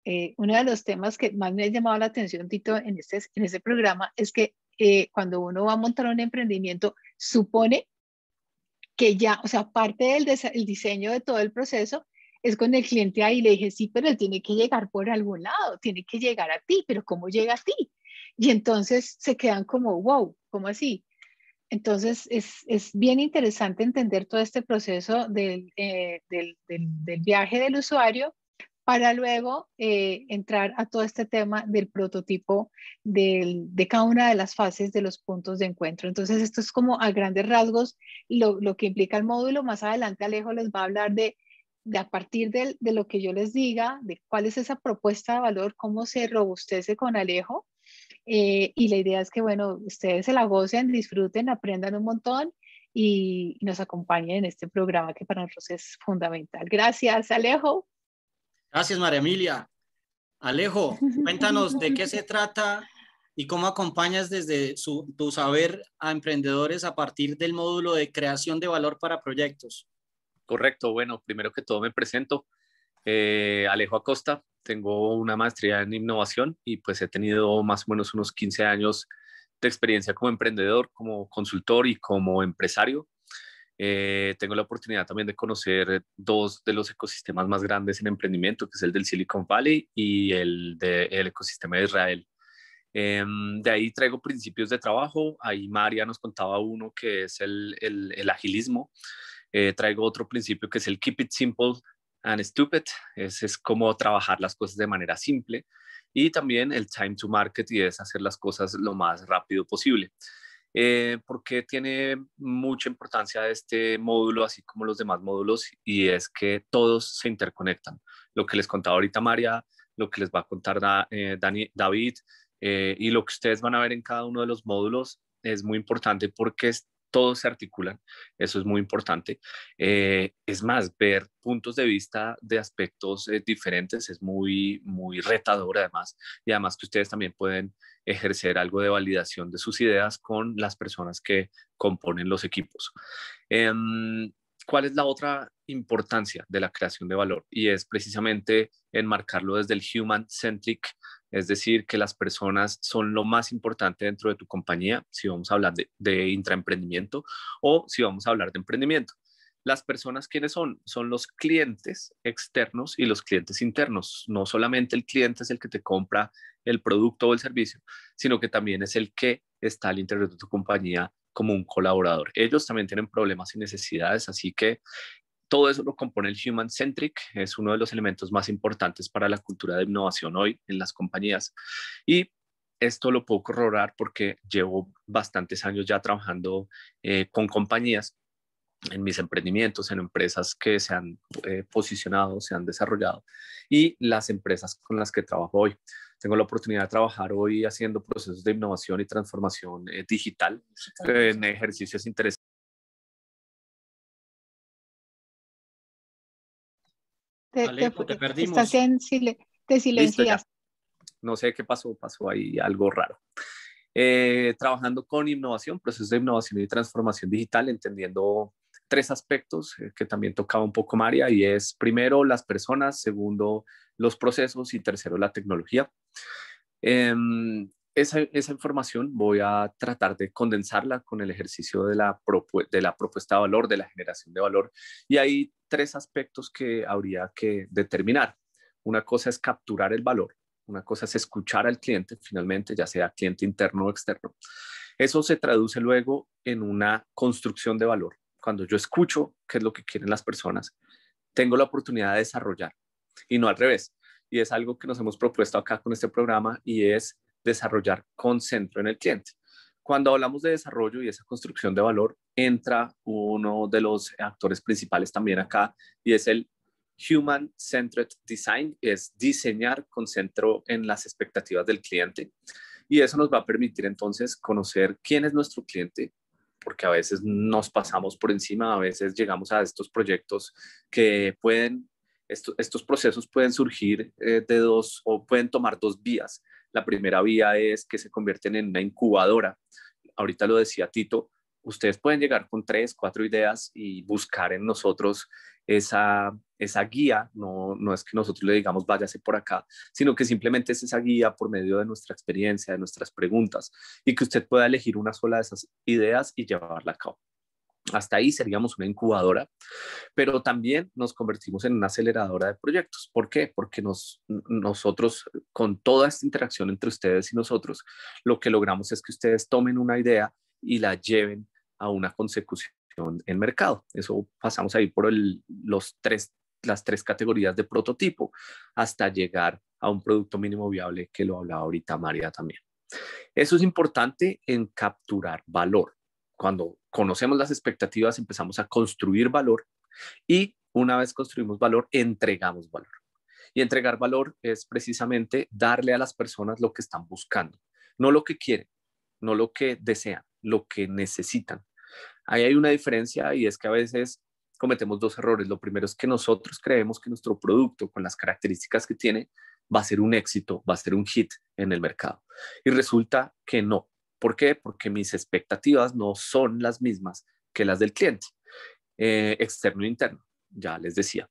[SPEAKER 2] Eh, uno de los temas que más me ha llamado la atención, Tito, en este, en este programa es que eh, cuando uno va a montar un emprendimiento, supone que ya, o sea, parte del diseño de todo el proceso es con el cliente ahí. Le dije, sí, pero él tiene que llegar por algún lado, tiene que llegar a ti, pero ¿cómo llega a ti? Y entonces se quedan como, wow, ¿cómo así? Entonces, es, bien interesante entender todo este proceso del, eh, viaje del usuario para luego eh, entrar a todo este tema del prototipo de cada una de las fases de los puntos de encuentro. Entonces, esto es como a grandes rasgos lo, que implica el módulo. Más adelante Alejo les va a hablar de, a partir de lo que yo les diga, de cuál es esa propuesta de valor, cómo se robustece con Alejo eh, y la idea es que, bueno, ustedes se la gocen, disfruten, aprendan un montón y nos acompañen en este programa que para nosotros es fundamental. Gracias, Alejo.
[SPEAKER 1] Gracias, María Emilia. Alejo, cuéntanos de qué se trata y cómo acompañas desde tu saber a emprendedores a partir del módulo de creación de valor para proyectos.
[SPEAKER 4] Correcto, bueno, primero que todo me presento. Eh, Alejo Acosta, tengo una maestría en innovación y pues he tenido más o menos unos 15 años de experiencia como emprendedor, como consultor y como empresario. Eh, tengo la oportunidad también de conocer dos de los ecosistemas más grandes en emprendimiento, que es el del Silicon Valley y el del ecosistema de Israel. Em, de ahí traigo principios de trabajo. Ahí María nos contaba uno que es el, el, el agilismo. Eh, traigo otro principio que es el Keep It Simple and Stupid, es, es cómo trabajar las cosas de manera simple y también el time to market y es hacer las cosas lo más rápido posible. Eh, porque tiene mucha importancia este módulo, así como los demás módulos, y es que todos se interconectan. Lo que les contaba ahorita María, lo que les va a contar eh, David eh, y lo que ustedes van a ver en cada uno de los módulos es muy importante porque todos se articulan, eso es muy importante. Eh, es más, ver puntos de vista de aspectos eh, diferentes es muy, muy retador además, y además que ustedes también pueden ejercer algo de validación de sus ideas con las personas que componen los equipos. Em, ¿Cuál es la otra importancia de la creación de valor? Y es precisamente enmarcarlo desde el human-centric es decir, que las personas son lo más importante dentro de tu compañía, si vamos a hablar de, intraemprendimiento o si vamos a hablar de emprendimiento. Las personas, ¿quiénes son? Son los clientes externos y los clientes internos. No solamente el cliente es el que te compra el producto o el servicio, sino que también es el que está al interior de tu compañía como un colaborador. Ellos también tienen problemas y necesidades, así que todo eso lo compone el Human Centric, es uno de los elementos más importantes para la cultura de innovación hoy en las compañías. Y esto lo puedo corroborar porque llevo bastantes años ya trabajando eh, con compañías en mis emprendimientos, en empresas que se han eh, posicionado, se han desarrollado y las empresas con las que trabajo hoy. Tengo la oportunidad de trabajar hoy haciendo
[SPEAKER 3] procesos de innovación y transformación eh, digital en ejercicios interesantes Te, perdimos.
[SPEAKER 2] te
[SPEAKER 3] No sé qué pasó, pasó ahí algo raro.
[SPEAKER 4] Eh, trabajando con innovación, proceso de innovación y transformación digital, entendiendo tres aspectos eh, que también tocaba un poco María, y es primero las personas, segundo los procesos y tercero la tecnología. Em, esa, información voy a tratar de condensarla con el ejercicio de la, de la propuesta de valor, de la generación de valor. Y hay tres aspectos que habría que determinar. Una cosa es capturar el valor, una cosa es escuchar al cliente, finalmente, ya sea cliente interno o externo. Eso se traduce luego en una construcción de valor. Cuando yo escucho qué es lo que quieren las personas, tengo la oportunidad de desarrollar y no al revés. Y es algo que nos hemos propuesto acá con este programa y es desarrollar con centro en el cliente. Cuando hablamos de desarrollo y esa construcción de valor, entra uno de los actores principales también acá y es el Human Centered Design, es diseñar con centro en las expectativas del cliente. Y eso nos va a permitir entonces conocer quién es nuestro cliente, porque a veces nos pasamos por encima, a veces llegamos a estos proyectos que pueden, estos procesos pueden surgir eh, de dos o pueden tomar dos vías. La primera vía es que se convierten en una incubadora. Ahorita lo decía Tito, ustedes pueden llegar con tres, cuatro ideas y buscar en nosotros esa, esa guía. No, no es que nosotros le digamos váyase por acá, sino que simplemente es esa guía por medio de nuestra experiencia, de nuestras preguntas y que usted pueda elegir una sola de esas ideas y llevarla a cabo. Hasta ahí seríamos una incubadora, pero también nos convertimos en una aceleradora de proyectos. ¿Por qué? Porque nosotros, con toda esta interacción entre ustedes y nosotros, lo que logramos es que ustedes tomen una idea y la lleven a una consecución en mercado. Eso pasamos ahí por los tres, las tres categorías de prototipo hasta llegar a un producto mínimo viable que lo hablaba ahorita María también. Eso es importante en capturar valor cuando conocemos las expectativas empezamos a construir valor y una vez construimos valor, entregamos valor. Y entregar valor es precisamente darle a las personas lo que están buscando, no lo que quieren, no lo que desean, lo que necesitan. Ahí hay una diferencia y es que a veces cometemos dos errores. Lo primero es que nosotros creemos que nuestro producto, con las características que tiene, va a ser un éxito, va a ser un hit en el mercado. Y resulta que no, ¿Por qué? Porque mis expectativas no son las mismas que las del cliente, eh, externo e interno, ya les decía.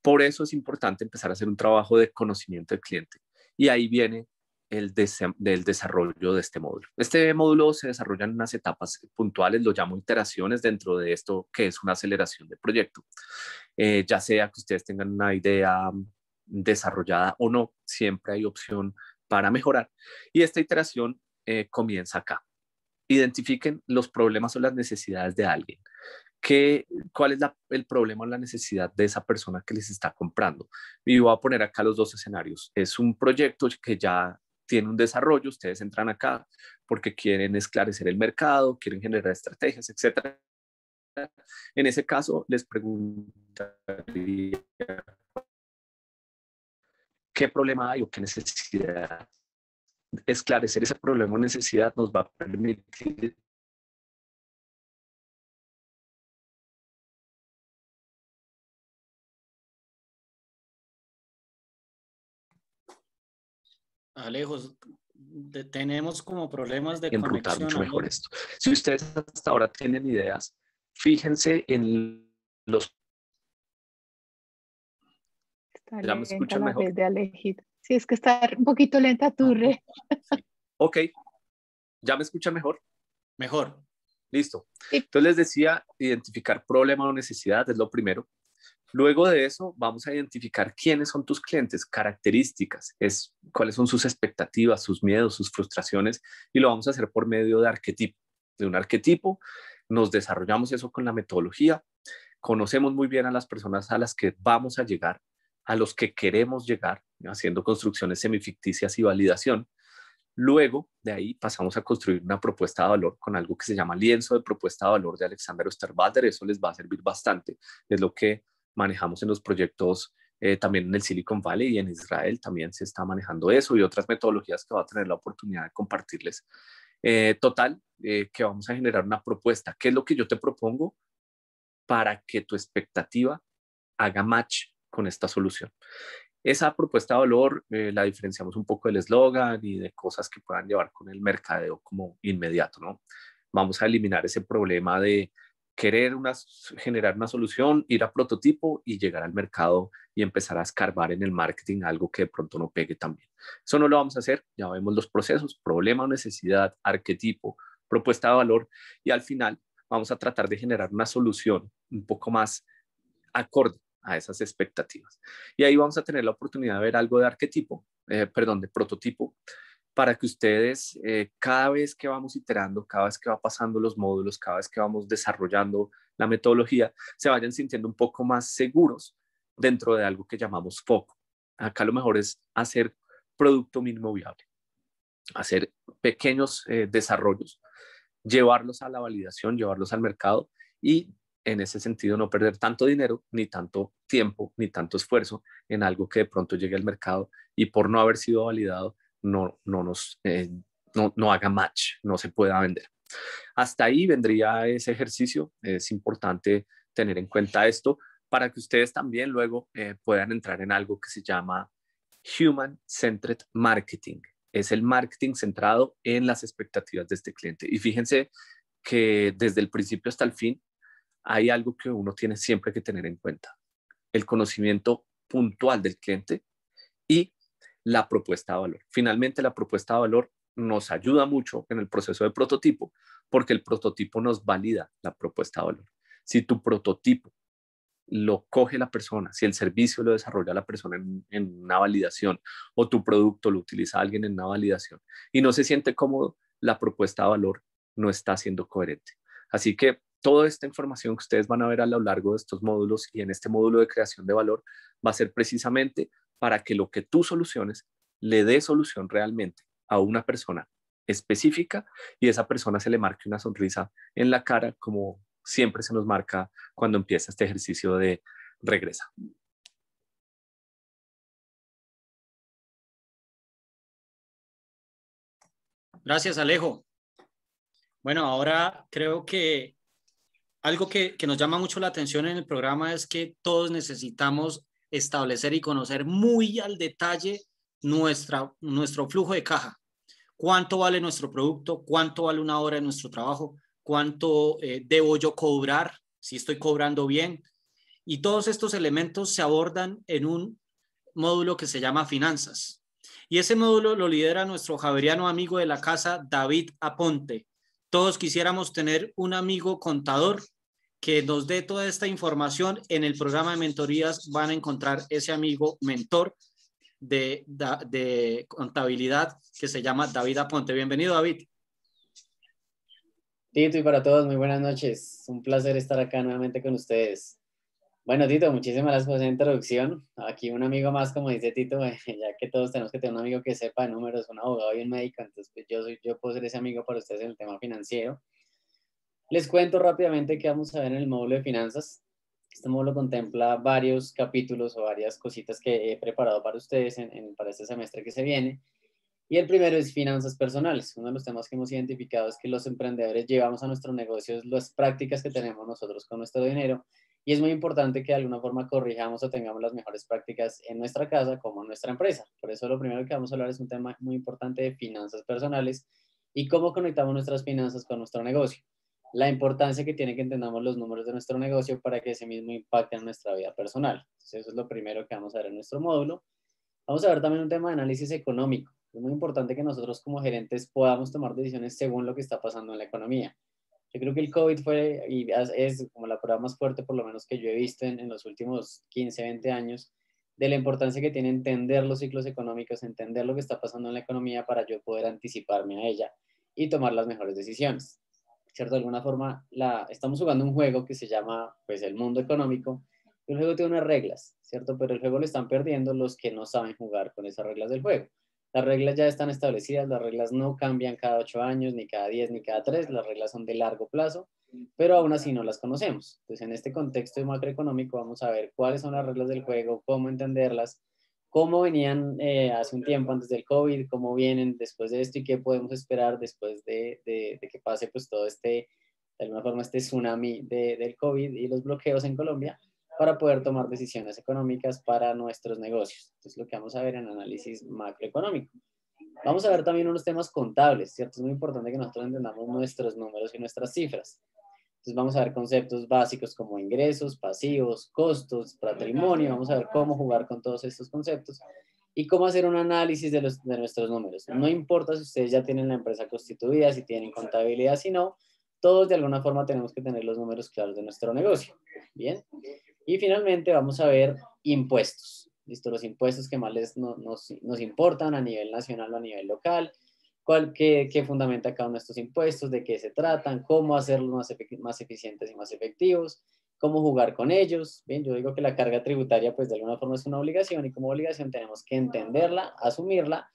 [SPEAKER 4] Por eso es importante empezar a hacer un trabajo de conocimiento del cliente. Y ahí viene el del desarrollo de este módulo. Este módulo se desarrolla en unas etapas puntuales, lo llamo iteraciones dentro de esto que es una aceleración de proyecto. Eh, ya sea que ustedes tengan una idea desarrollada o no, siempre hay opción para mejorar. Y esta iteración eh, comienza acá. Identifiquen los problemas o las necesidades de alguien. ¿Qué, ¿Cuál es el problema o la necesidad de esa persona que les está comprando? Y voy a poner acá los dos escenarios. Es un proyecto que ya tiene un desarrollo, ustedes entran acá porque quieren esclarecer el mercado, quieren generar estrategias, etc. en ese caso, les preguntaría
[SPEAKER 3] qué problema hay o qué necesidad esclarecer ese problema o necesidad nos va a permitir Alejos, tenemos
[SPEAKER 1] como problemas de mucho mejor esto.
[SPEAKER 4] Si ustedes hasta ahora tienen ideas,
[SPEAKER 3] fíjense en los.
[SPEAKER 2] Está ¿Ya me escuchan De Alejito. Si es que está un poquito lenta tu re.
[SPEAKER 3] Ok,
[SPEAKER 4] ¿ya me escucha mejor? Mejor. Listo. Entonces les decía, identificar problema o necesidad es lo primero. Luego de eso, vamos a identificar quiénes son tus clientes, características, es, cuáles son sus expectativas, sus miedos, sus frustraciones, y lo vamos a hacer por medio de arquetipo. De un arquetipo, nos desarrollamos eso con la metodología, conocemos muy bien a las personas a las que vamos a llegar, a los que queremos llegar, haciendo construcciones semificticias y validación. Luego de ahí pasamos a construir una propuesta de valor con algo que se llama lienzo de propuesta de valor de Alexander Osterwalder. Eso les va a servir bastante. Es lo que manejamos en los proyectos eh, también en el Silicon Valley y en Israel también se está manejando eso y otras metodologías que va a tener la oportunidad de compartirles. Eh, total, eh, que vamos a generar una propuesta. ¿Qué es lo que yo te propongo para que tu expectativa haga match con esta solución. Esa propuesta de valor eh, la diferenciamos un poco del eslogan y de cosas que puedan llevar con el mercadeo como inmediato, ¿no? Vamos a eliminar ese problema de querer una, generar una solución, ir a prototipo y llegar al mercado y empezar a escarbar en el marketing algo que de pronto no pegue también. Eso no lo vamos a hacer, ya vemos los procesos, problema, necesidad, arquetipo, propuesta de valor y al final vamos a tratar de generar una solución un poco más acorde a esas expectativas. Y ahí vamos a tener la oportunidad de ver algo de arquetipo, eh, perdón, de prototipo, para que ustedes eh, cada vez que vamos iterando, cada vez que va pasando los módulos, cada vez que vamos desarrollando la metodología, se vayan sintiendo un poco más seguros dentro de algo que llamamos foco. Acá lo mejor es hacer producto mínimo viable, hacer pequeños eh, desarrollos, llevarlos a la validación, llevarlos al mercado y en ese sentido no perder tanto dinero, ni tanto tiempo, ni tanto esfuerzo en algo que de pronto llegue al mercado y por no haber sido validado no, no nos eh, no, no, haga match, no se pueda vender. Hasta ahí vendría ese ejercicio. Es importante tener en cuenta esto para que ustedes también luego eh, puedan entrar en algo que se llama Human Centered Marketing. Es el marketing centrado en las expectativas de este cliente. Y fíjense que desde el principio hasta el fin hay algo que uno tiene siempre que tener en cuenta, el conocimiento puntual del cliente y la propuesta de valor. Finalmente, la propuesta de valor nos ayuda mucho en el proceso de prototipo porque el prototipo nos valida la propuesta de valor. Si tu prototipo lo coge la persona, si el servicio lo desarrolla la persona en, una validación o tu producto lo utiliza alguien en una validación y no se siente cómodo, la propuesta de valor no está siendo coherente. Así que toda esta información que ustedes van a ver a lo largo de estos módulos y en este módulo de creación de valor va a ser precisamente para que lo que tú soluciones le dé solución realmente a una persona específica y esa persona se le marque una sonrisa en la cara como siempre se nos
[SPEAKER 3] marca cuando empieza este ejercicio de regresa. Gracias, Alejo. Bueno, ahora creo que algo que,
[SPEAKER 1] nos llama mucho la atención en el programa es que todos necesitamos establecer y conocer muy al detalle nuestra, nuestro flujo de caja. ¿Cuánto vale nuestro producto? ¿Cuánto vale una hora de nuestro trabajo? ¿Cuánto eh, debo yo cobrar? Si estoy cobrando bien. Y todos estos elementos se abordan en un módulo que se llama finanzas. Y ese módulo lo lidera nuestro javeriano amigo de la casa, David Aponte. Todos quisiéramos tener un amigo contador que nos dé toda esta información. En el programa de mentorías van a encontrar ese amigo mentor de, de contabilidad que se llama David Aponte. Bienvenido,
[SPEAKER 5] David. Tito y para todos, muy buenas noches. Un placer estar acá nuevamente con ustedes. Bueno, Tito, muchísimas gracias por esa introducción. Aquí un amigo más, como dice Tito, ya que todos tenemos que tener un amigo que sepa números, un abogado y un médico, entonces pues, yo, yo puedo ser ese amigo para ustedes en el tema financiero. Les cuento rápidamente qué vamos a ver en el módulo de finanzas. Este módulo contempla varios capítulos o varias cositas que he preparado para ustedes en, para este semestre que se viene. Y el primero es finanzas personales. Uno de los temas que hemos identificado es que los emprendedores llevamos a nuestros negocios las prácticas que tenemos nosotros con nuestro dinero. Y es muy importante que de alguna forma corrijamos o tengamos las mejores prácticas en nuestra casa como en nuestra empresa. Por eso lo primero que vamos a hablar es un tema muy importante de finanzas personales y cómo conectamos nuestras finanzas con nuestro negocio la importancia que tiene que entendamos los números de nuestro negocio para que ese mismo impacte en nuestra vida personal. eso es lo primero que vamos a ver en nuestro módulo. Vamos a ver también un tema de análisis económico. Es muy importante que nosotros como gerentes podamos tomar decisiones según lo que está pasando en la economía. Yo creo que el COVID fue y es como la prueba más fuerte, por lo menos que yo he visto en, en los últimos 15, 20 años, de la importancia que tiene entender los ciclos económicos, entender lo que está pasando en la economía para yo poder anticiparme a ella y tomar las mejores decisiones. ¿cierto? De alguna forma, la, estamos jugando un juego que se llama, pues, el mundo económico, y el juego tiene unas reglas, ¿cierto? Pero el juego lo están perdiendo los que no saben jugar con esas reglas del juego. Las reglas ya están establecidas, las reglas no cambian cada ocho años, ni cada diez, ni cada tres, las reglas son de largo plazo, pero aún así no las conocemos. Entonces, en este contexto macroeconómico vamos a ver cuáles son las reglas del juego, cómo entenderlas, cómo venían eh, hace un tiempo antes del COVID, cómo vienen después de esto y qué podemos esperar después de, que pase pues todo este, de alguna forma, este tsunami del COVID y los bloqueos en Colombia para poder tomar decisiones económicas para nuestros negocios. Entonces, lo que vamos a ver en análisis macroeconómico. Vamos a ver también unos temas contables, ¿cierto? Es muy importante que nosotros entendamos nuestros números y nuestras cifras. Entonces vamos a ver conceptos básicos como ingresos, pasivos, costos, patrimonio, vamos a ver cómo jugar con todos estos conceptos y cómo hacer un análisis de, los, nuestros números. No importa si ustedes ya tienen la empresa constituida, si tienen contabilidad, si no, todos de alguna forma tenemos que tener los números claros de nuestro negocio. Bien. Y finalmente vamos a ver impuestos. Listo, los impuestos que más les nos, nos importan a nivel nacional o a nivel local qué, fundamenta cada uno de estos impuestos, de qué se tratan, cómo hacerlos más, eficientes y más efectivos, cómo jugar con ellos. Bien, yo digo que la carga tributaria, pues de alguna forma es una obligación y como obligación tenemos que entenderla, asumirla,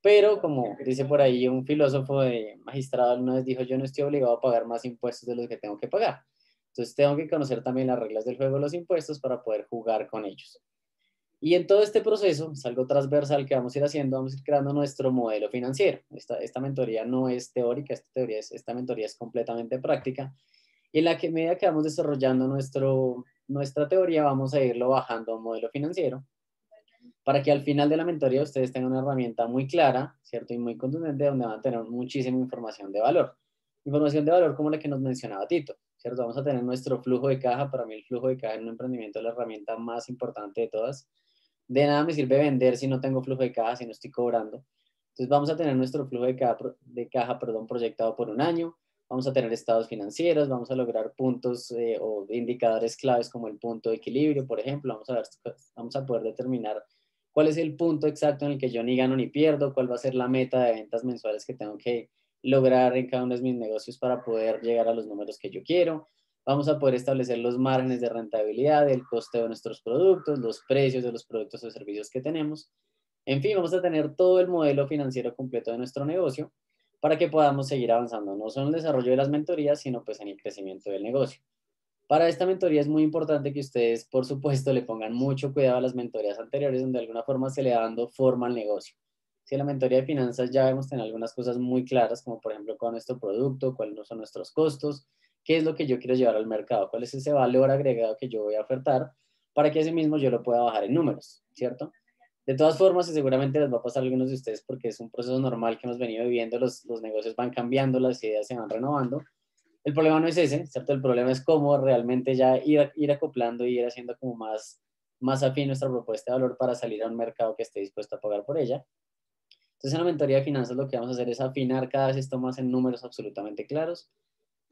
[SPEAKER 5] pero como dice por ahí un filósofo de eh, magistrado no vez dijo, yo no estoy obligado a pagar más impuestos de los que tengo que pagar. Entonces tengo que conocer también las reglas del juego de los impuestos para poder jugar con ellos. Y en todo este proceso, es algo transversal que vamos a ir haciendo, vamos a ir creando nuestro modelo financiero. Esta, esta mentoría no es teórica, esta, teoría es, esta mentoría es completamente práctica. Y en la que, medida que vamos desarrollando nuestro, nuestra teoría, vamos a irlo bajando a un modelo financiero para que al final de la mentoría ustedes tengan una herramienta muy clara, ¿cierto? Y muy contundente donde van a tener muchísima información de valor. Información de valor como la que nos mencionaba Tito, ¿cierto? Vamos a tener nuestro flujo de caja. Para mí el flujo de caja en un emprendimiento es la herramienta más importante de todas de nada me sirve vender si no tengo flujo de caja, si no estoy cobrando. Entonces vamos a tener nuestro flujo de caja, perdón, proyectado por un año, vamos a tener estados financieros, vamos a lograr puntos eh, o indicadores claves como el punto de equilibrio, por ejemplo, vamos a poder determinar cuál es el punto exacto en el que yo ni gano ni pierdo, cuál va a ser la meta de ventas mensuales que tengo que lograr en cada uno de mis negocios para poder llegar a los números que yo quiero vamos a poder establecer los márgenes de rentabilidad, el coste de nuestros productos, los precios de los productos o servicios que tenemos. En fin, vamos a tener todo el modelo financiero completo de nuestro negocio para que podamos seguir avanzando, no solo en el desarrollo de las mentorías, sino pues en el crecimiento del negocio. Para esta mentoría es muy importante que ustedes, por supuesto, le pongan mucho cuidado a las mentorías anteriores, donde de alguna forma se le ha dando forma al negocio. Si en la mentoría de finanzas ya vemos tener algunas cosas muy claras, como por ejemplo cuál nuestro producto, cuáles son nuestros costos, qué es lo que yo quiero llevar al mercado, cuál es ese valor agregado que yo voy a ofertar para que ese mismo yo lo pueda bajar en números, ¿cierto? De todas formas, y seguramente les va a pasar a algunos de ustedes porque es un proceso normal que hemos venido viviendo, los, los negocios van cambiando, las ideas se van renovando. El problema no es ese, ¿cierto? El problema es cómo realmente ya ir, ir acoplando y ir haciendo como más, más afín nuestra propuesta de valor para salir a un mercado que esté dispuesto a pagar por ella. Entonces, en la mentoría de finanzas lo que vamos a hacer es afinar cada vez esto más en números absolutamente claros,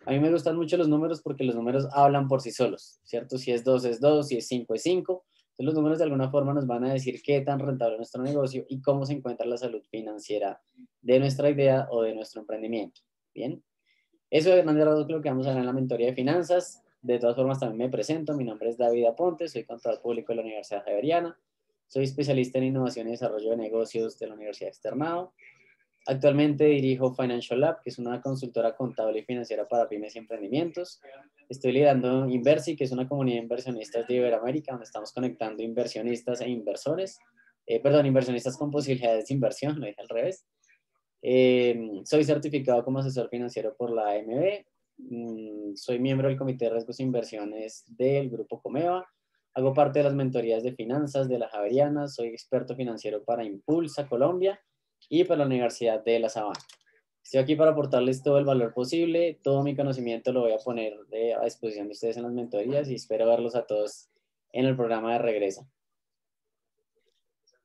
[SPEAKER 5] a mí me gustan mucho los números porque los números hablan por sí solos, ¿cierto? Si es 2 es 2, si es 5 es 5. Entonces los números de alguna forma nos van a decir qué tan rentable es nuestro negocio y cómo se encuentra la salud financiera de nuestra idea o de nuestro emprendimiento. Bien. Eso de manera es lo que vamos a ver en la mentoría de finanzas. De todas formas, también me presento. Mi nombre es David Aponte, soy contador público de la Universidad Javeriana. Soy especialista en innovación y desarrollo de negocios de la Universidad Externado. Actualmente dirijo Financial Lab, que es una consultora contable y financiera para pymes y emprendimientos. Estoy liderando Inversi, que es una comunidad de inversionistas de Iberoamérica, donde estamos conectando inversionistas e inversores, eh, perdón, inversionistas con posibilidades de inversión, lo dije al revés. Eh, soy certificado como asesor financiero por la AMB. Mm, soy miembro del Comité de Riesgos e Inversiones del Grupo Comeva. Hago parte de las mentorías de finanzas de la Javeriana. Soy experto financiero para Impulsa Colombia y para la Universidad de La Sabana. Estoy aquí para aportarles todo el valor posible, todo mi conocimiento lo voy a poner eh, a disposición de ustedes en las mentorías y espero verlos a todos en el programa de regreso.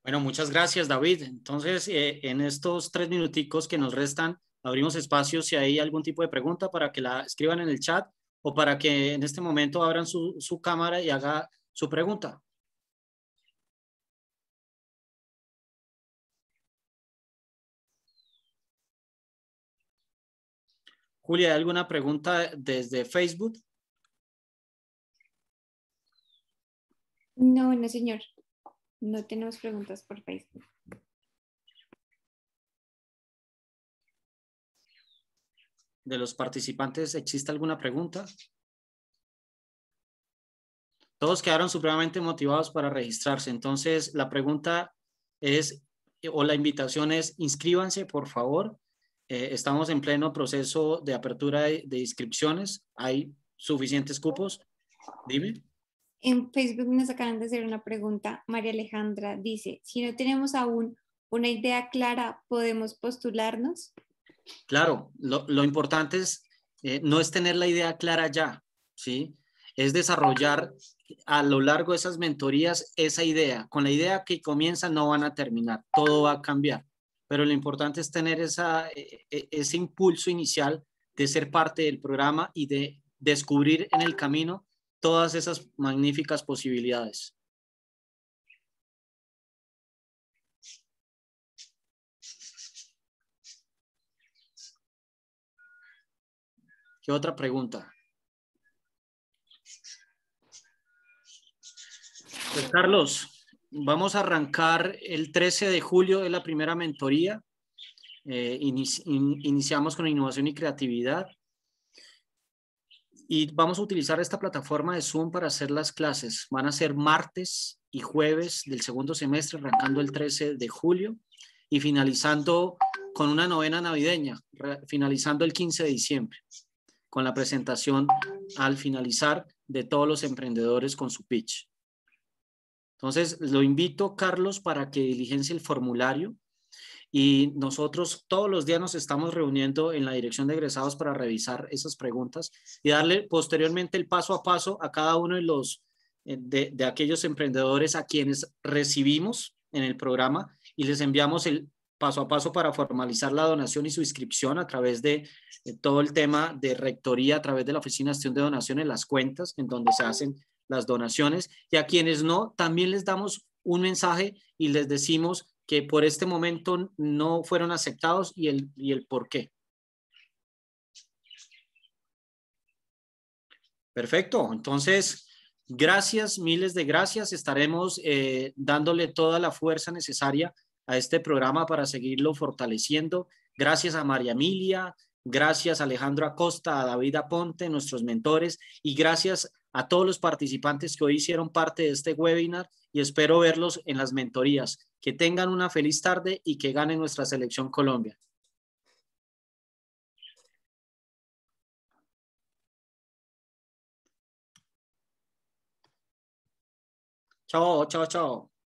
[SPEAKER 1] Bueno, muchas gracias David. Entonces, eh, en estos tres minuticos que nos restan, abrimos espacio si hay algún tipo de pregunta para que la escriban en el chat o para que en este momento
[SPEAKER 3] abran su, su cámara y haga su pregunta. Julia, alguna pregunta desde Facebook? No, no, señor. No tenemos preguntas por Facebook. ¿De los participantes existe alguna pregunta?
[SPEAKER 1] Todos quedaron supremamente motivados para registrarse. Entonces, la pregunta es, o la invitación es, inscríbanse, por favor. Eh, estamos en pleno proceso de apertura de, inscripciones. Hay suficientes cupos.
[SPEAKER 3] Dime.
[SPEAKER 2] En Facebook nos acaban de hacer una pregunta. María Alejandra dice, si no tenemos aún una idea clara, ¿podemos postularnos?
[SPEAKER 1] Claro, lo, importante es eh, no es tener la idea clara ya, ¿sí? Es desarrollar a lo largo de esas mentorías esa idea. Con la idea que comienza no van a terminar, todo va a cambiar pero lo importante es tener e, e, ese impulso inicial de ser parte del programa y de descubrir en el camino
[SPEAKER 3] todas esas magníficas posibilidades. ¿Qué otra pregunta?
[SPEAKER 1] Pues, Carlos, vamos a arrancar el 13 de julio, es la primera mentoría. Eh, iniciamos con innovación y creatividad. Y vamos a utilizar esta plataforma de Zoom para hacer las clases. Van a ser martes y jueves del segundo semestre, arrancando el 13 de julio y finalizando con una novena navideña, finalizando el 15 de diciembre, con la presentación al finalizar de todos los emprendedores con su pitch. Entonces, lo invito, Carlos, para que diligencie el formulario y nosotros todos los días nos estamos reuniendo en la dirección de egresados para revisar esas preguntas y darle posteriormente el paso a paso a cada uno de los eh, de, aquellos emprendedores a quienes recibimos en el programa y les enviamos el paso a paso para formalizar la donación y su inscripción a través de, todo el tema de rectoría, a través de la Oficina de de Donación en las cuentas, en donde se hacen las donaciones y a quienes no, también les damos un mensaje y les decimos que por este momento no fueron aceptados y el, y el por qué. Perfecto, entonces, gracias, miles de gracias. Estaremos eh, dándole toda la fuerza necesaria a este programa para seguirlo fortaleciendo. Gracias a María Emilia, gracias a Alejandro Acosta, a David Aponte, nuestros mentores, y gracias a todos los participantes que hoy hicieron parte de este webinar y espero verlos en las mentorías.
[SPEAKER 3] Que tengan una feliz tarde y que gane nuestra selección Colombia. Chao, chao, chao.